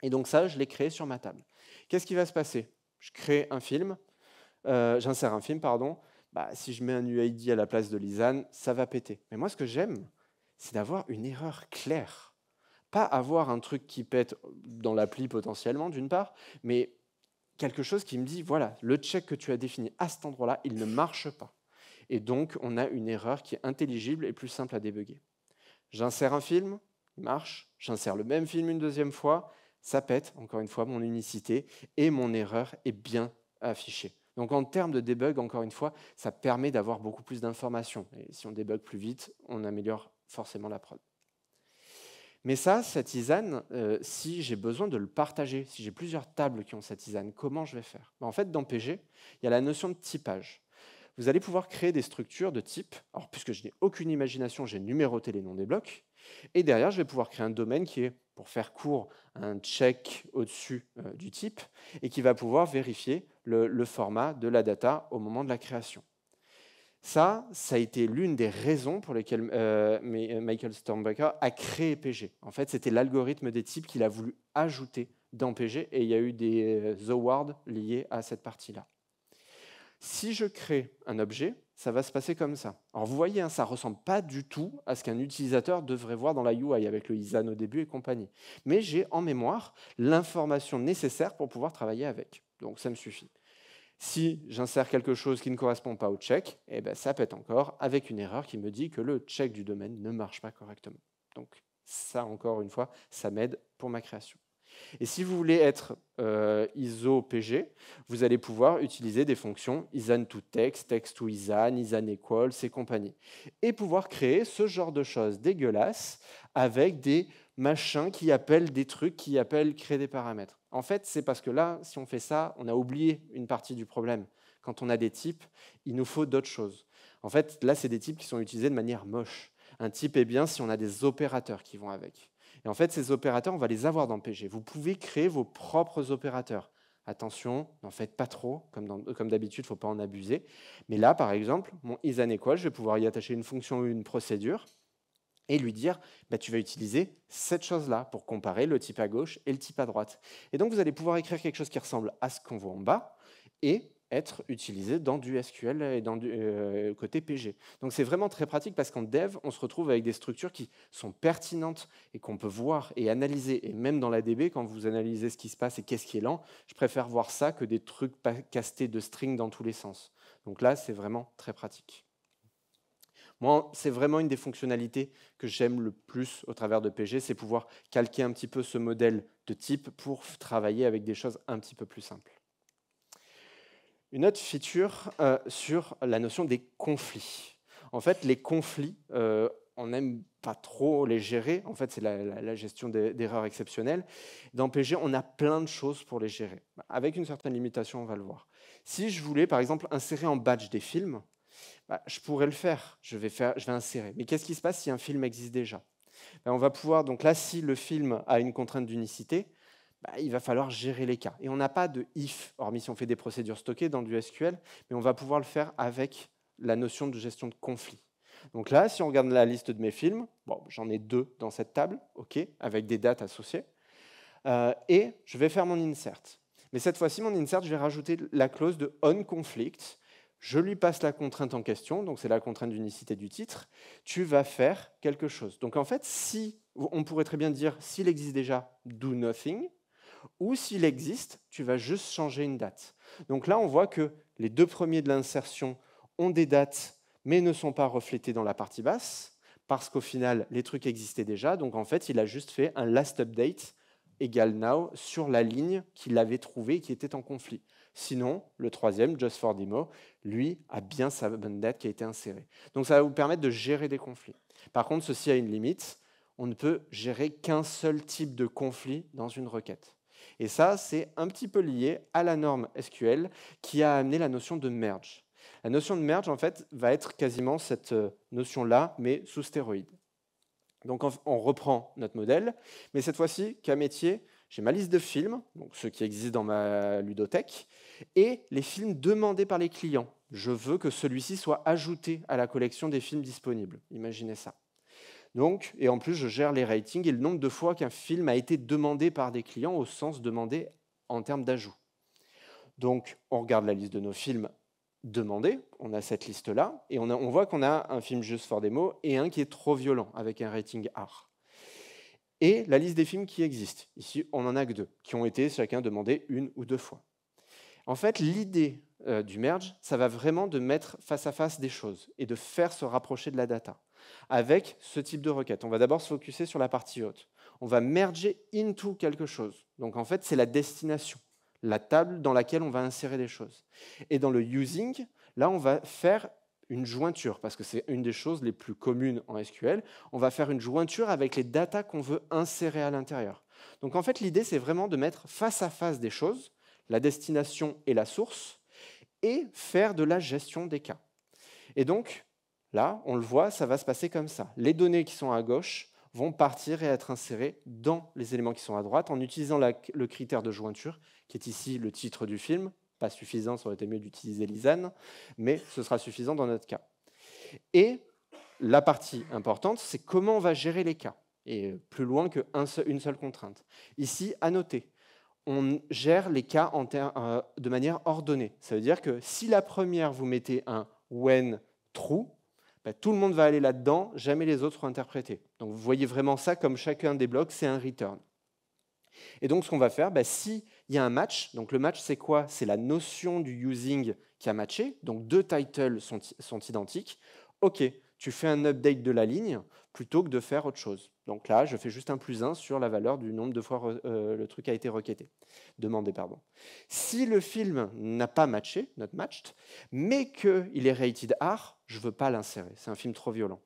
S1: Et donc ça, je l'ai créé sur ma table. Qu'est-ce qui va se passer Je crée un film, euh, j'insère un film, pardon. Bah, si je mets un UID à la place de Lisanne, ça va péter. Mais moi, ce que j'aime, c'est d'avoir une erreur claire. Pas avoir un truc qui pète dans l'appli potentiellement, d'une part, mais quelque chose qui me dit, voilà, le check que tu as défini à cet endroit-là, il ne marche pas. Et donc, on a une erreur qui est intelligible et plus simple à débugger. J'insère un film, il marche, j'insère le même film une deuxième fois, ça pète, encore une fois, mon unicité, et mon erreur est bien affichée. Donc en termes de debug, encore une fois, ça permet d'avoir beaucoup plus d'informations. Et si on débug plus vite, on améliore forcément la prod. Mais ça, cette tisane, euh, si j'ai besoin de le partager, si j'ai plusieurs tables qui ont cette tisane, comment je vais faire ben, En fait, dans PG, il y a la notion de typage. Vous allez pouvoir créer des structures de type. Alors, puisque je n'ai aucune imagination, j'ai numéroté les noms des blocs. Et derrière, je vais pouvoir créer un domaine qui est, pour faire court, un check au-dessus euh, du type et qui va pouvoir vérifier le format de la data au moment de la création. Ça, ça a été l'une des raisons pour lesquelles euh, euh, Michael Stormbaker a créé PG. En fait, c'était l'algorithme des types qu'il a voulu ajouter dans PG et il y a eu des euh, awards liés à cette partie-là. Si je crée un objet, ça va se passer comme ça. Alors vous voyez, hein, ça ne ressemble pas du tout à ce qu'un utilisateur devrait voir dans la UI avec le ISAN au début et compagnie. Mais j'ai en mémoire l'information nécessaire pour pouvoir travailler avec. Donc ça me suffit. Si j'insère quelque chose qui ne correspond pas au check, eh ben ça pète encore avec une erreur qui me dit que le check du domaine ne marche pas correctement. Donc ça, encore une fois, ça m'aide pour ma création. Et si vous voulez être euh, ISO PG, vous allez pouvoir utiliser des fonctions ISAN to text, text to ISAN, ISAN equals et compagnie. Et pouvoir créer ce genre de choses dégueulasses avec des machin qui appelle des trucs, qui appelle créer des paramètres. En fait, c'est parce que là, si on fait ça, on a oublié une partie du problème. Quand on a des types, il nous faut d'autres choses. En fait, là, c'est des types qui sont utilisés de manière moche. Un type est bien si on a des opérateurs qui vont avec. Et en fait, ces opérateurs, on va les avoir dans PG. Vous pouvez créer vos propres opérateurs. Attention, n'en faites pas trop, comme, d'habitude, il ne faut pas en abuser. Mais là, par exemple, mon is an equal, je vais pouvoir y attacher une fonction ou une procédure et lui dire bah, tu vas utiliser cette chose-là pour comparer le type à gauche et le type à droite. Et donc vous allez pouvoir écrire quelque chose qui ressemble à ce qu'on voit en bas et être utilisé dans du SQL et dans du euh, côté PG. Donc c'est vraiment très pratique parce qu'en dev, on se retrouve avec des structures qui sont pertinentes et qu'on peut voir et analyser. Et même dans la DB, quand vous analysez ce qui se passe et qu'est-ce qui est lent, je préfère voir ça que des trucs castés de string dans tous les sens. Donc là, c'est vraiment très pratique. Moi, c'est vraiment une des fonctionnalités que j'aime le plus au travers de PG, c'est pouvoir calquer un petit peu ce modèle de type pour travailler avec des choses un petit peu plus simples. Une autre feature euh, sur la notion des conflits. En fait, les conflits, euh, on n'aime pas trop les gérer. En fait, c'est la, gestion d'erreurs exceptionnelles. Dans PG, on a plein de choses pour les gérer, avec une certaine limitation, on va le voir. Si je voulais, par exemple, insérer en badge des films, bah, je pourrais le faire, je vais, faire, je vais insérer. Mais qu'est-ce qui se passe si un film existe déjà bah, On va pouvoir, donc là, si le film a une contrainte d'unicité, bah, il va falloir gérer les cas. Et on n'a pas de if, hormis si on fait des procédures stockées dans du SQL, mais on va pouvoir le faire avec la notion de gestion de conflit. Donc là, si on regarde la liste de mes films, bon, j'en ai deux dans cette table, ok, avec des dates associées, euh, et je vais faire mon insert. Mais cette fois-ci, mon insert, je vais rajouter la clause de on conflict, je lui passe la contrainte en question, donc c'est la contrainte d'unicité du titre, tu vas faire quelque chose. Donc en fait, si on pourrait très bien dire s'il existe déjà do nothing, ou s'il existe, tu vas juste changer une date. Donc là, on voit que les deux premiers de l'insertion ont des dates, mais ne sont pas reflétés dans la partie basse, parce qu'au final, les trucs existaient déjà. Donc en fait, il a juste fait un last update égale now sur la ligne qu'il avait trouvée qui était en conflit. Sinon, le troisième, Just for Demo, lui, a bien sa bonne date qui a été insérée. Donc ça va vous permettre de gérer des conflits. Par contre, ceci a une limite. On ne peut gérer qu'un seul type de conflit dans une requête. Et ça, c'est un petit peu lié à la norme SQL qui a amené la notion de merge. La notion de merge, en fait, va être quasiment cette euh, notion-là, mais sous stéroïde. Donc on reprend notre modèle, mais cette fois-ci qu'à métier j'ai ma liste de films, donc ceux qui existent dans ma ludothèque, et les films demandés par les clients. Je veux que celui-ci soit ajouté à la collection des films disponibles. Imaginez ça. Donc, et en plus, je gère les ratings et le nombre de fois qu'un film a été demandé par des clients au sens demandé en termes d'ajout. Donc, on regarde la liste de nos films demandés, on a cette liste-là, et on, voit qu'on a un film juste for mots et un qui est trop violent, avec un rating art » et la liste des films qui existent. Ici, on n'en a que deux, qui ont été chacun demandés une ou deux fois. En fait, l'idée euh, du merge, ça va vraiment de mettre face à face des choses et de faire se rapprocher de la data avec ce type de requête. On va d'abord se focuser sur la partie haute. On va merger into quelque chose. Donc en fait, c'est la destination, la table dans laquelle on va insérer des choses. Et dans le using, là, on va faire une jointure, parce que c'est une des choses les plus communes en SQL. On va faire une jointure avec les data qu'on veut insérer à l'intérieur. Donc en fait, l'idée, c'est vraiment de mettre face à face des choses, la destination et la source, et faire de la gestion des cas. Et donc, là, on le voit, ça va se passer comme ça. Les données qui sont à gauche vont partir et être insérées dans les éléments qui sont à droite en utilisant le critère de jointure, qui est ici le titre du film, pas suffisant, ça aurait été mieux d'utiliser l'ISAN, mais ce sera suffisant dans notre cas. Et la partie importante, c'est comment on va gérer les cas, et plus loin qu'une seule contrainte. Ici, à noter, on gère les cas euh, de manière ordonnée. Ça veut dire que si la première, vous mettez un when true, bah, tout le monde va aller là-dedans, jamais les autres seront interprétés. Donc vous voyez vraiment ça comme chacun des blocs, c'est un return. Et donc ce qu'on va faire, bah, si il y a un match. Donc le match, c'est quoi C'est la notion du using qui a matché. Donc deux titles sont, sont identiques. OK, tu fais un update de la ligne plutôt que de faire autre chose. Donc là, je fais juste un plus 1 sur la valeur du nombre de fois euh, le truc a été requêté, demandé. Pardon. Si le film n'a pas matché, not matched, mais qu'il est rated R, je ne veux pas l'insérer. C'est un film trop violent.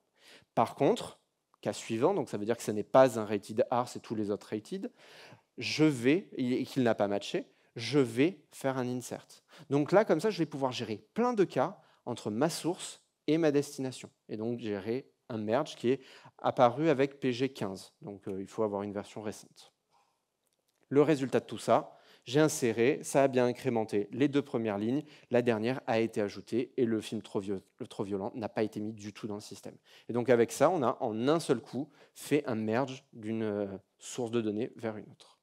S1: Par contre, cas suivant, donc ça veut dire que ce n'est pas un rated R, c'est tous les autres rated, je vais, et qu'il n'a pas matché, je vais faire un insert. Donc là, comme ça, je vais pouvoir gérer plein de cas entre ma source et ma destination. Et donc gérer un merge qui est apparu avec PG15. Donc euh, il faut avoir une version récente. Le résultat de tout ça, j'ai inséré, ça a bien incrémenté les deux premières lignes, la dernière a été ajoutée et le film trop violent n'a pas été mis du tout dans le système. Et donc avec ça, on a en un seul coup fait un merge d'une euh, source de données vers une autre.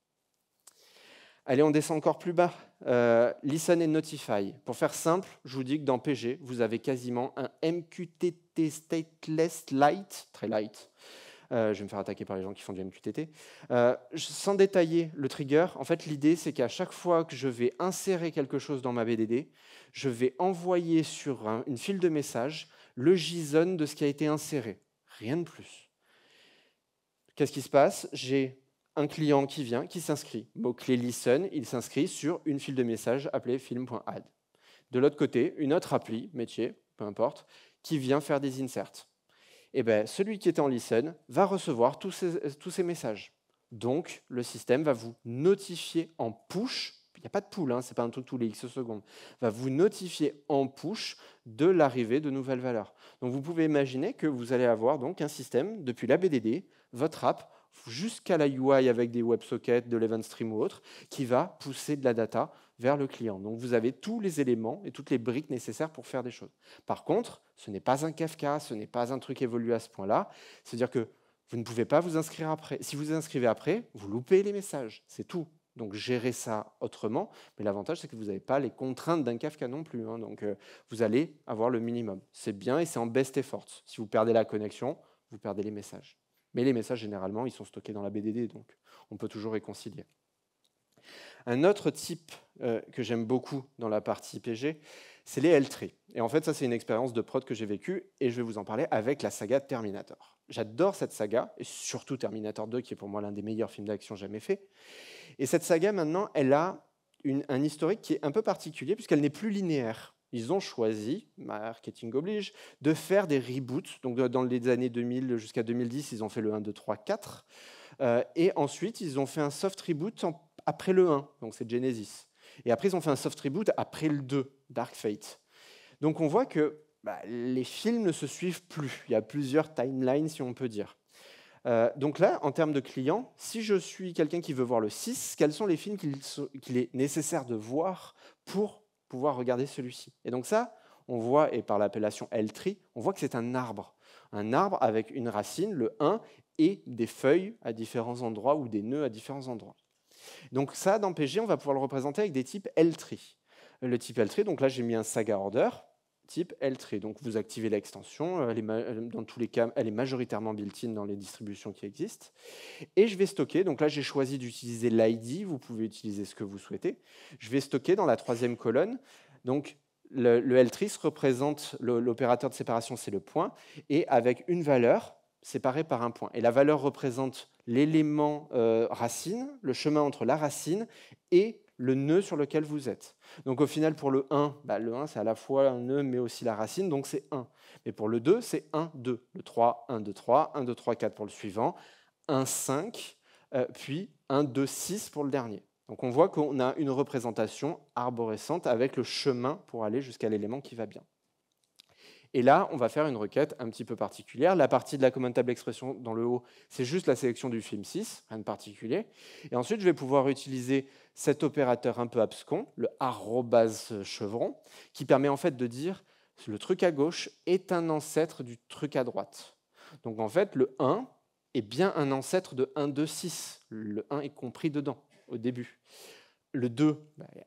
S1: Allez, on descend encore plus bas. Euh, listen et notify. Pour faire simple, je vous dis que dans PG, vous avez quasiment un MQTT stateless light, très light. Euh, je vais me faire attaquer par les gens qui font du MQTT. Euh, sans détailler le trigger, en fait, l'idée, c'est qu'à chaque fois que je vais insérer quelque chose dans ma BDD, je vais envoyer sur une file de message le JSON de ce qui a été inséré. Rien de plus. Qu'est-ce qui se passe J'ai un client qui vient, qui s'inscrit. Mot-clé listen, il s'inscrit sur une file de messages appelée film.add. De l'autre côté, une autre appli, métier, peu importe, qui vient faire des inserts. Et eh ben, celui qui est en listen va recevoir tous ces, messages. Donc, le système va vous notifier en push, il n'y a pas de pool, hein, ce n'est pas un truc tous les X secondes, va vous notifier en push de l'arrivée de nouvelles valeurs. Donc, vous pouvez imaginer que vous allez avoir donc un système, depuis la BDD, votre app, jusqu'à la UI avec des WebSockets, de stream ou autre, qui va pousser de la data vers le client. Donc vous avez tous les éléments et toutes les briques nécessaires pour faire des choses. Par contre, ce n'est pas un Kafka, ce n'est pas un truc évolué à ce point-là. C'est-à-dire que vous ne pouvez pas vous inscrire après. Si vous vous inscrivez après, vous loupez les messages, c'est tout. Donc gérez ça autrement, mais l'avantage c'est que vous n'avez pas les contraintes d'un Kafka non plus. Hein. Donc euh, vous allez avoir le minimum. C'est bien et c'est en best effort. Si vous perdez la connexion, vous perdez les messages. Mais les messages, généralement, ils sont stockés dans la BDD, donc on peut toujours réconcilier. Un autre type euh, que j'aime beaucoup dans la partie IPG, c'est les L-Tree. Et en fait, ça, c'est une expérience de prod que j'ai vécue, et je vais vous en parler avec la saga Terminator. J'adore cette saga, et surtout Terminator 2, qui est pour moi l'un des meilleurs films d'action jamais faits. Et cette saga, maintenant, elle a un historique qui est un peu particulier, puisqu'elle n'est plus linéaire ils ont choisi, marketing oblige, de faire des reboots. Donc dans les années 2000 jusqu'à 2010, ils ont fait le 1, 2, 3, 4. et ensuite, ils ont fait un soft reboot après le 1, donc c'est Genesis. Et après, ils ont fait un soft reboot après le 2, Dark Fate. Donc on voit que bah, les films ne se suivent plus. Il y a plusieurs timelines, si on peut dire. Euh, donc là, en termes de clients, si je suis quelqu'un qui veut voir le 6, quels sont les films qu'il est nécessaire de voir pour regarder celui-ci. Et donc ça, on voit, et par l'appellation L-tree, on voit que c'est un arbre. Un arbre avec une racine, le 1, et des feuilles à différents endroits ou des nœuds à différents endroits. Donc ça, dans PG, on va pouvoir le représenter avec des types L-tree. Le type L-tree, donc là j'ai mis un saga order, type l 3 Donc vous activez l'extension, euh, euh, dans tous les cas, elle est majoritairement built-in dans les distributions qui existent. Et je vais stocker, donc là j'ai choisi d'utiliser l'ID, vous pouvez utiliser ce que vous souhaitez. Je vais stocker dans la troisième colonne, donc le, l 3 représente l'opérateur de séparation, c'est le point, et avec une valeur séparée par un point. Et la valeur représente l'élément euh, racine, le chemin entre la racine et le nœud sur lequel vous êtes. Donc au final, pour le 1, bah, le 1, c'est à la fois un nœud, mais aussi la racine, donc c'est 1. Mais pour le 2, c'est 1, 2. Le 3, 1, 2, 3, 1, 2, 3, 4 pour le suivant, 1, 5, euh, puis 1, 2, 6 pour le dernier. Donc on voit qu'on a une représentation arborescente avec le chemin pour aller jusqu'à l'élément qui va bien. Et là, on va faire une requête un petit peu particulière. La partie de la commentable table expression dans le haut, c'est juste la sélection du film 6, rien de particulier. Et ensuite, je vais pouvoir utiliser cet opérateur un peu abscon, le arrobase chevron, qui permet en fait de dire le truc à gauche est un ancêtre du truc à droite. Donc en fait, le 1 est bien un ancêtre de 1, 2, 6. Le 1 est compris dedans, au début le 2,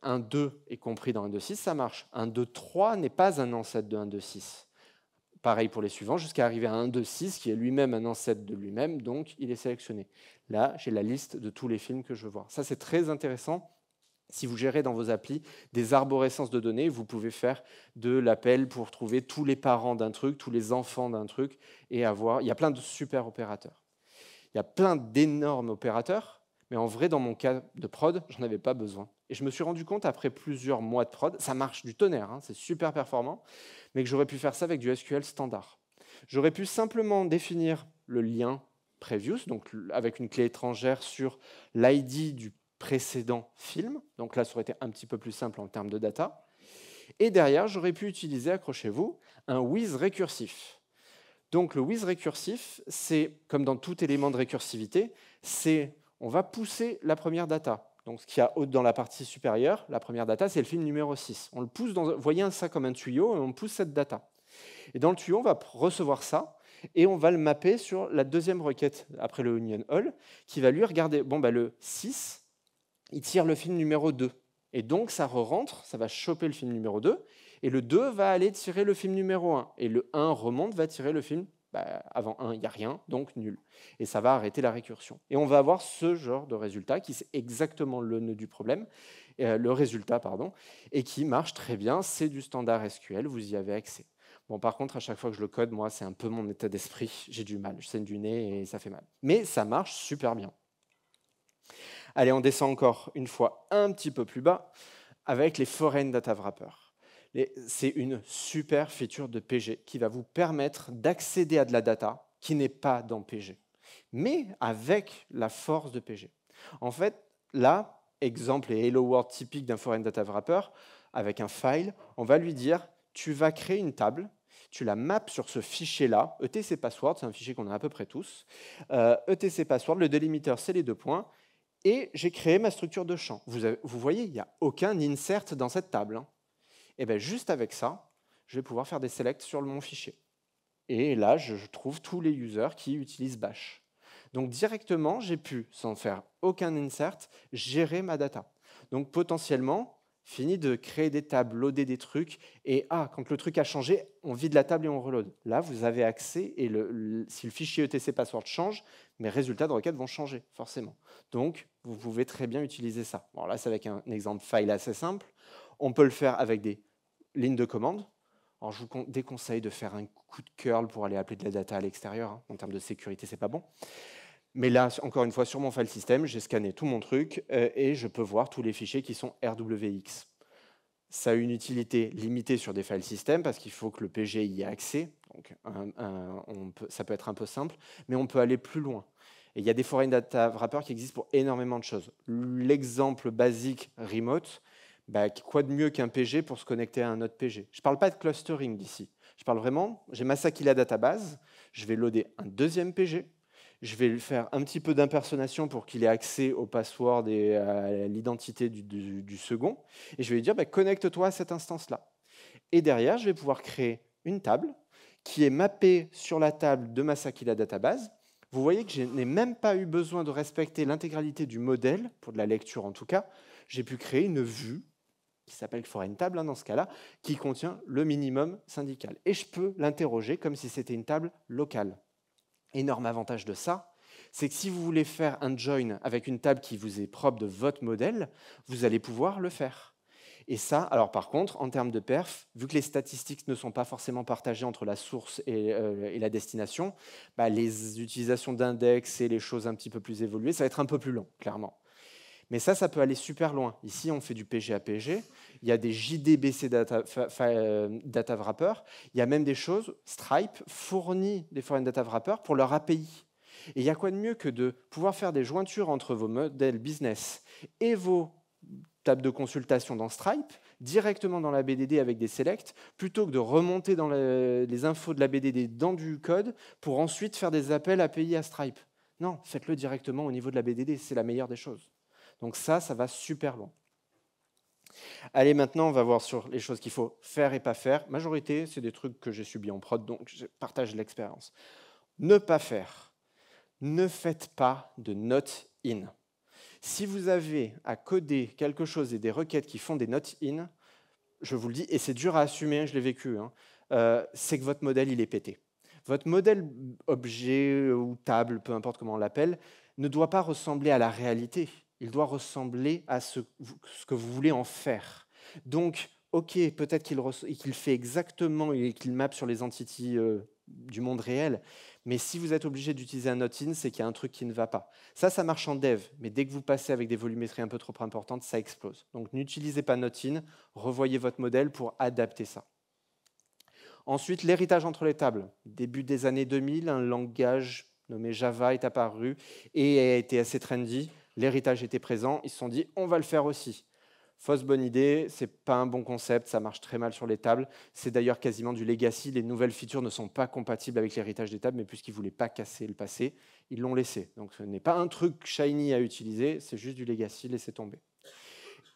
S1: 1, 2 est compris dans 1, 2, 6, ça marche. 1, 2, 3 n'est pas un ancêtre de 1, 2, 6. Pareil pour les suivants, jusqu'à arriver à 1, 2, 6, qui est lui-même un ancêtre de lui-même, donc il est sélectionné. Là, j'ai la liste de tous les films que je veux voir. Ça, c'est très intéressant. Si vous gérez dans vos applis des arborescences de données, vous pouvez faire de l'appel pour trouver tous les parents d'un truc, tous les enfants d'un truc, et avoir... Il y a plein de super opérateurs. Il y a plein d'énormes opérateurs mais en vrai, dans mon cas de prod, j'en avais pas besoin. Et je me suis rendu compte après plusieurs mois de prod, ça marche du tonnerre, hein, c'est super performant, mais que j'aurais pu faire ça avec du SQL standard. J'aurais pu simplement définir le lien previous, donc avec une clé étrangère sur l'ID du précédent film. Donc là, ça aurait été un petit peu plus simple en termes de data. Et derrière, j'aurais pu utiliser, accrochez-vous, un with récursif. Donc le with récursif, c'est, comme dans tout élément de récursivité, c'est on va pousser la première data. Donc, ce qu'il y a dans la partie supérieure, la première data, c'est le film numéro 6. On le pousse dans, voyez ça comme un tuyau, et on pousse cette data. Et dans le tuyau, on va recevoir ça, et on va le mapper sur la deuxième requête après le Union Hall, qui va lui regarder, bon, bah, le 6, il tire le film numéro 2. Et donc, ça re-rentre, ça va choper le film numéro 2, et le 2 va aller tirer le film numéro 1, et le 1 remonte, va tirer le film bah, avant 1, il n'y a rien, donc nul. Et ça va arrêter la récursion. Et on va avoir ce genre de résultat qui c'est exactement le nœud du problème, euh, le résultat, pardon, et qui marche très bien. C'est du standard SQL, vous y avez accès. Bon, par contre, à chaque fois que je le code, moi, c'est un peu mon état d'esprit. J'ai du mal, je saigne du nez et ça fait mal. Mais ça marche super bien. Allez, on descend encore une fois un petit peu plus bas avec les foreign data wrappers. C'est une super feature de PG qui va vous permettre d'accéder à de la data qui n'est pas dans PG, mais avec la force de PG. En fait, là, exemple et Hello World typique d'un Foreign Data Wrapper, avec un file, on va lui dire tu vas créer une table, tu la maps sur ce fichier-là, etc password, c'est un fichier qu'on a à peu près tous, euh, etc password, le délimiteur c'est les deux points, et j'ai créé ma structure de champ. Vous, voyez, il n'y a aucun insert dans cette table. Hein et eh bien juste avec ça, je vais pouvoir faire des selects sur mon fichier. Et là, je trouve tous les users qui utilisent Bash. Donc directement, j'ai pu, sans faire aucun insert, gérer ma data. Donc potentiellement, fini de créer des tables, loader des trucs, et ah, quand le truc a changé, on vide la table et on reload. Là, vous avez accès, et si le fichier etc password change, mes résultats de requête vont changer, forcément. Donc, vous pouvez très bien utiliser ça. Alors là, c'est avec un exemple file assez simple. On peut le faire avec des ligne de commande. Alors, je vous déconseille de faire un coup de curl pour aller appeler de la data à l'extérieur. Hein. En termes de sécurité, c'est pas bon. Mais là, encore une fois, sur mon file system, j'ai scanné tout mon truc euh, et je peux voir tous les fichiers qui sont RWX. Ça a une utilité limitée sur des file system parce qu'il faut que le PG y ait accès. Donc, on ça peut être un peu simple, mais on peut aller plus loin. Et il y a des foreign data wrappers qui existent pour énormément de choses. L'exemple basique remote, bah, quoi de mieux qu'un PG pour se connecter à un autre PG Je ne parle pas de clustering d'ici. Je parle vraiment, j'ai ma Sakila database, je vais loader un deuxième PG, je vais lui faire un petit peu d'impersonnation pour qu'il ait accès au password et à l'identité du, second, et je vais lui dire bah, connecte-toi à cette instance-là. Et derrière, je vais pouvoir créer une table qui est mappée sur la table de ma Sakila database. Vous voyez que je n'ai même pas eu besoin de respecter l'intégralité du modèle, pour de la lecture en tout cas. J'ai pu créer une vue qui s'appelle qu'il table hein, dans ce cas-là, qui contient le minimum syndical. Et je peux l'interroger comme si c'était une table locale. Énorme avantage de ça, c'est que si vous voulez faire un join avec une table qui vous est propre de votre modèle, vous allez pouvoir le faire. Et ça, alors par contre, en termes de perf, vu que les statistiques ne sont pas forcément partagées entre la source et, euh, la destination, bah, les utilisations d'index et les choses un petit peu plus évoluées, ça va être un peu plus long clairement. Mais ça, ça peut aller super loin. Ici, on fait du PG à PG. Il y a des JDBC data, euh, data wrapper. Il y a même des choses, Stripe fournit des foreign data wrapper pour leur API. Et il y a quoi de mieux que de pouvoir faire des jointures entre vos modèles business et vos tables de consultation dans Stripe directement dans la BDD avec des selects, plutôt que de remonter dans les infos de la BDD dans du code pour ensuite faire des appels API à Stripe. Non, faites-le directement au niveau de la BDD, c'est la meilleure des choses. Donc ça, ça va super bon. Allez, maintenant, on va voir sur les choses qu'il faut faire et pas faire. Majorité, c'est des trucs que j'ai subis en prod, donc je partage l'expérience. Ne pas faire. Ne faites pas de notes in. Si vous avez à coder quelque chose et des requêtes qui font des notes in, je vous le dis, et c'est dur à assumer, je l'ai vécu, hein, euh, c'est que votre modèle, il est pété. Votre modèle objet ou table, peu importe comment on l'appelle, ne doit pas ressembler à la réalité il doit ressembler à ce, que vous voulez en faire. Donc, ok, peut-être qu'il fait exactement et qu'il mappe sur les entités euh, du monde réel, mais si vous êtes obligé d'utiliser un not c'est qu'il y a un truc qui ne va pas. Ça, ça marche en dev, mais dès que vous passez avec des volumétries un peu trop importantes, ça explose. Donc n'utilisez pas not revoyez votre modèle pour adapter ça. Ensuite, l'héritage entre les tables. Début des années 2000, un langage nommé Java est apparu et a été assez trendy l'héritage était présent, ils se sont dit on va le faire aussi. Fausse bonne idée, c'est pas un bon concept, ça marche très mal sur les tables. C'est d'ailleurs quasiment du legacy, les nouvelles features ne sont pas compatibles avec l'héritage des tables, mais puisqu'ils voulaient pas casser le passé, ils l'ont laissé. Donc ce n'est pas un truc shiny à utiliser, c'est juste du legacy, laissez tomber.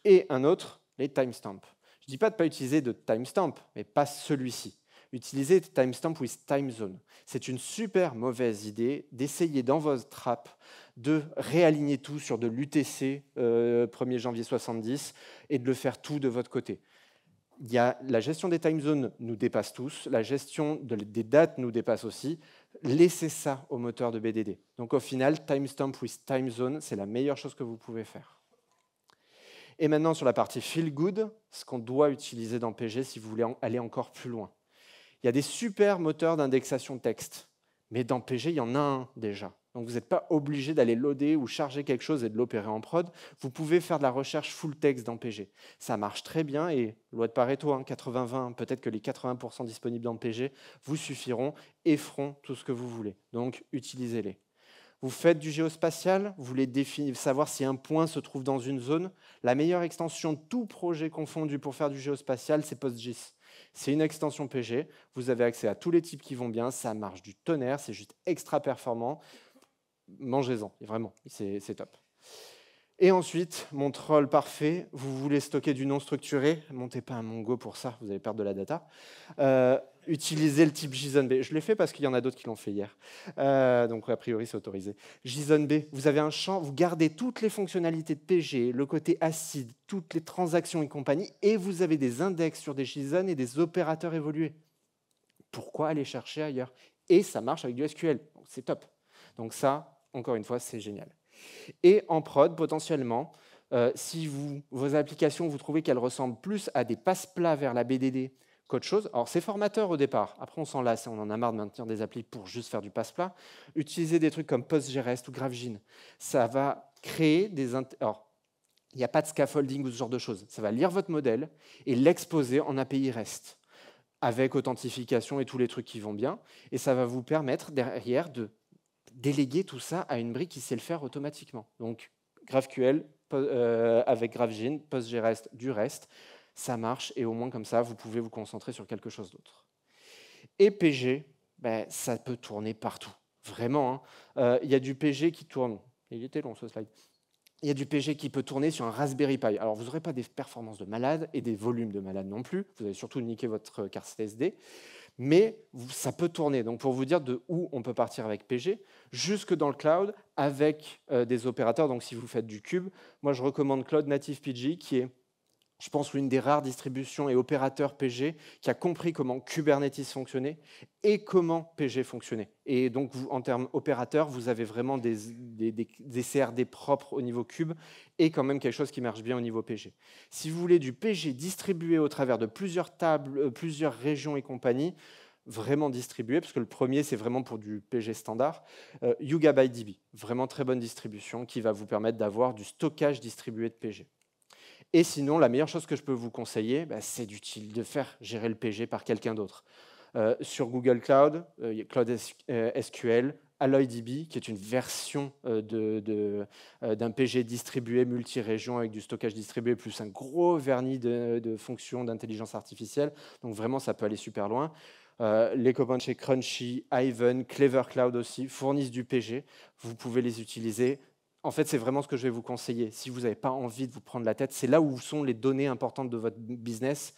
S1: Et un autre, les timestamps. Je ne dis pas de ne pas utiliser de timestamp, mais pas celui-ci. Utilisez timestamp with time zone. C'est une super mauvaise idée d'essayer dans votre trappes de réaligner tout sur de l'UTC 1er euh, janvier 70 et de le faire tout de votre côté. Il a, la gestion des time zones nous dépasse tous, la gestion des dates nous dépasse aussi. Laissez ça au moteur de BDD. Donc au final, timestamp with time zone, c'est la meilleure chose que vous pouvez faire. Et maintenant sur la partie feel good, ce qu'on doit utiliser dans PG si vous voulez aller encore plus loin. Il y a des super moteurs d'indexation texte, mais dans PG, il y en a un déjà. Donc vous n'êtes pas obligé d'aller loader ou charger quelque chose et de l'opérer en prod. Vous pouvez faire de la recherche full text dans PG. Ça marche très bien et loi de Pareto, hein, 80-20, peut-être que les 80% disponibles dans PG vous suffiront et feront tout ce que vous voulez. Donc utilisez-les. Vous faites du géospatial, vous voulez définir, savoir si un point se trouve dans une zone. La meilleure extension, tout projet confondu pour faire du géospatial, c'est PostGIS. C'est une extension PG, vous avez accès à tous les types qui vont bien, ça marche du tonnerre, c'est juste extra performant mangez-en, vraiment, c'est top. Et ensuite, mon troll parfait, vous voulez stocker du non structuré, montez pas un Mongo pour ça, vous allez perdre de la data. Euh, utilisez le type JSONB. Je l'ai fait parce qu'il y en a d'autres qui l'ont fait hier. Euh, donc a priori, c'est autorisé. JSONB, vous avez un champ, vous gardez toutes les fonctionnalités de PG, le côté acide, toutes les transactions et compagnie, et vous avez des index sur des JSON et des opérateurs évolués. Pourquoi aller chercher ailleurs Et ça marche avec du SQL, c'est top. Donc ça, encore une fois, c'est génial. Et en prod, potentiellement, euh, si vos applications, vous trouvez qu'elles ressemblent plus à des passe-plats vers la BDD qu'autre chose, alors c'est formateur au départ, après on s'en lasse, on en a marre de maintenir des applis pour juste faire du passe-plat, utilisez des trucs comme PostGREST ou GraphGene, ça va créer des... Alors, il n'y a pas de scaffolding ou ce genre de choses, ça va lire votre modèle et l'exposer en API REST avec authentification et tous les trucs qui vont bien, et ça va vous permettre derrière de déléguer tout ça à une brique qui sait le faire automatiquement. Donc GraphQL euh, avec GraphGen, reste du reste, ça marche et au moins comme ça, vous pouvez vous concentrer sur quelque chose d'autre. Et PG, ben, ça peut tourner partout, vraiment. Hein. Euh, il y a du PG qui tourne. Il était long ce slide. Il y a du PG qui peut tourner sur un Raspberry Pi. Alors, vous n'aurez pas des performances de malade et des volumes de malade non plus. Vous allez surtout niquer votre carte SD mais ça peut tourner. Donc pour vous dire de où on peut partir avec PG, jusque dans le cloud avec euh, des opérateurs. Donc si vous faites du cube, moi je recommande Cloud Native PG qui est je pense, l'une des rares distributions et opérateurs PG qui a compris comment Kubernetes fonctionnait et comment PG fonctionnait. Et donc, en termes opérateurs, vous avez vraiment des, des, des, CRD propres au niveau cube et quand même quelque chose qui marche bien au niveau PG. Si vous voulez du PG distribué au travers de plusieurs tables, euh, plusieurs régions et compagnies, vraiment distribué, parce que le premier, c'est vraiment pour du PG standard, euh, Yuga by DB, vraiment très bonne distribution qui va vous permettre d'avoir du stockage distribué de PG. Et sinon, la meilleure chose que je peux vous conseiller, bah, c'est de faire gérer le PG par quelqu'un d'autre. Euh, sur Google Cloud, euh, Cloud SQL, euh, AlloyDB, qui est une version d'un de, PG distribué multi-région avec du stockage distribué, plus un gros vernis de, fonctions d'intelligence artificielle. Donc vraiment, ça peut aller super loin. les copains de chez Crunchy, Ivan, Clever Cloud aussi fournissent du PG. Vous pouvez les utiliser en fait, c'est vraiment ce que je vais vous conseiller. Si vous n'avez pas envie de vous prendre la tête, c'est là où sont les données importantes de votre business.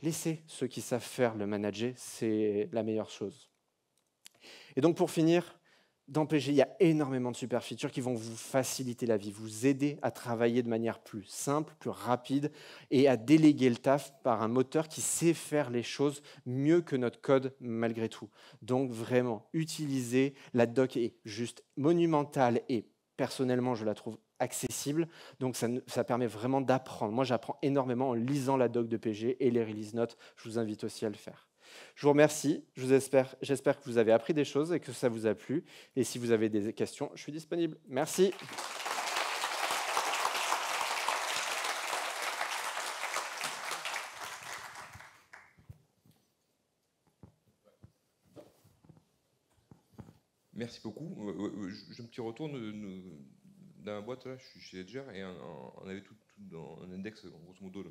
S1: Laissez ceux qui savent faire le manager, c'est la meilleure chose. Et donc pour finir, dans PG, il y a énormément de super features qui vont vous faciliter la vie, vous aider à travailler de manière plus simple, plus rapide et à déléguer le taf par un moteur qui sait faire les choses mieux que notre code malgré tout. Donc vraiment, utiliser la doc est juste monumentale et personnellement, je la trouve accessible. Donc, ça, permet vraiment d'apprendre. Moi, j'apprends énormément en lisant la doc de PG et les release notes. Je vous invite aussi à le faire. Je vous remercie. Je espère, j'espère que vous avez appris des choses et que ça vous a plu. Et si vous avez des questions, je suis disponible. Merci. Merci beaucoup. Euh, euh, euh, je, me petit retourne dans ma boîte, là, je suis chez Ledger, et on, avait tout, dans un index, grosso modo,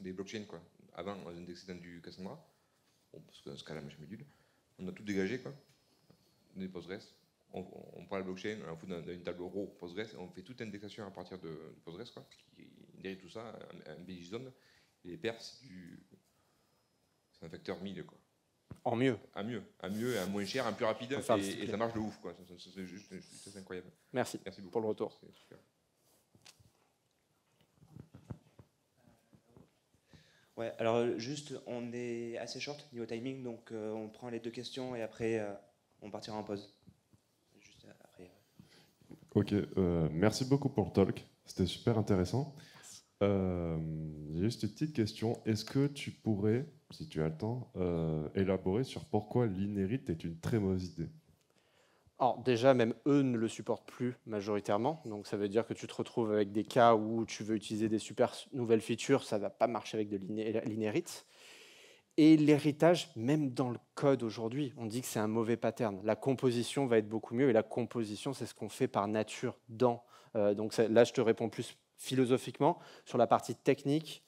S1: des blockchains. Quoi. Avant, on indexait dans du Cassandra, parce que dans ce cas-là, On a tout dégagé, quoi, des Postgres. On, prend la blockchain, on la fout dans, une table raw Postgres, et on fait toute indexation à partir de, Postgres, quoi, qui, dérive tout ça, un, big zone, et les pertes, c'est du... un facteur 1000, quoi. En mieux. À mieux, à mieux, à moins cher, un plus rapide. Et, ça marche de ouf. Quoi. C'est, juste, incroyable. Merci, Merci beaucoup. pour le retour. Ouais, alors euh, juste, on est assez short niveau timing, donc euh, on prend les deux questions et après euh, on partira en pause. Ok, merci beaucoup pour le talk, c'était super intéressant. Euh, juste une petite question. Est-ce que tu pourrais, si tu as le temps, euh, élaborer sur pourquoi l'inérite est une très mauvaise idée alors déjà, même eux ne le supportent plus majoritairement. Donc ça veut dire que tu te retrouves avec des cas où tu veux utiliser des super nouvelles features, ça ne va pas marcher avec de l'inérite. Et l'héritage, même dans le code aujourd'hui, on dit que c'est un mauvais pattern. La composition va être beaucoup mieux et la composition, c'est ce qu'on fait par nature dans. Euh, donc là, je te réponds plus philosophiquement. Sur la partie technique,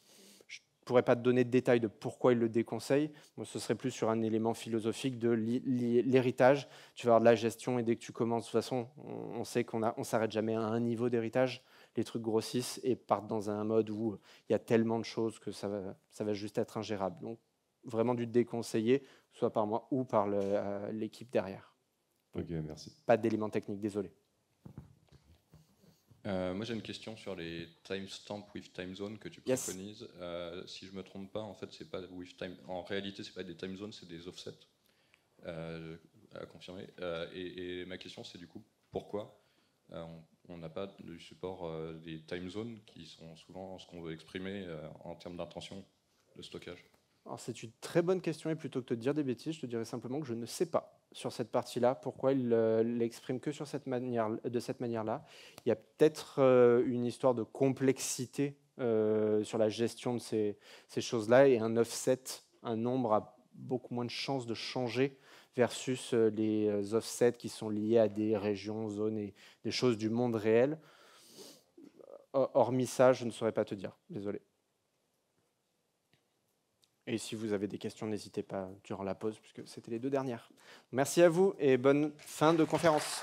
S1: je ne pourrais pas te donner de détails de pourquoi il le déconseille. ce serait plus sur un élément philosophique de l'héritage. Tu vas avoir de la gestion et dès que tu commences, de toute façon, on sait qu'on ne on s'arrête jamais à un niveau d'héritage. Les trucs grossissent et partent dans un mode où il y a tellement de choses que ça va, ça va juste être ingérable. Donc, vraiment du déconseiller, soit par moi ou par euh, l'équipe derrière. Ok, merci. Pas d'élément technique, désolé. Euh, moi, j'ai une question sur les timestamps with time zone que tu préconises. Euh, si je me trompe pas, en fait, c'est pas with time. En réalité, c'est pas des time zones, c'est des offsets. Euh, à confirmer. Et, et, ma question, c'est du coup, pourquoi on n'a pas du support des time zones qui sont souvent ce qu'on veut exprimer en termes d'intention de stockage c'est une très bonne question et plutôt que de te dire des bêtises, je te dirais simplement que je ne sais pas sur cette partie-là pourquoi il euh, l'exprime que sur cette manière, de cette manière-là. Il y a peut-être euh, une histoire de complexité euh, sur la gestion de ces, ces choses-là et un offset, un nombre a beaucoup moins de chances de changer versus les offsets qui sont liés à des régions, zones et des choses du monde réel. Hormis ça, je ne saurais pas te dire. Désolé. Et si vous avez des questions, n'hésitez pas durant la pause, puisque c'était les deux dernières. Merci à vous et bonne fin de conférence.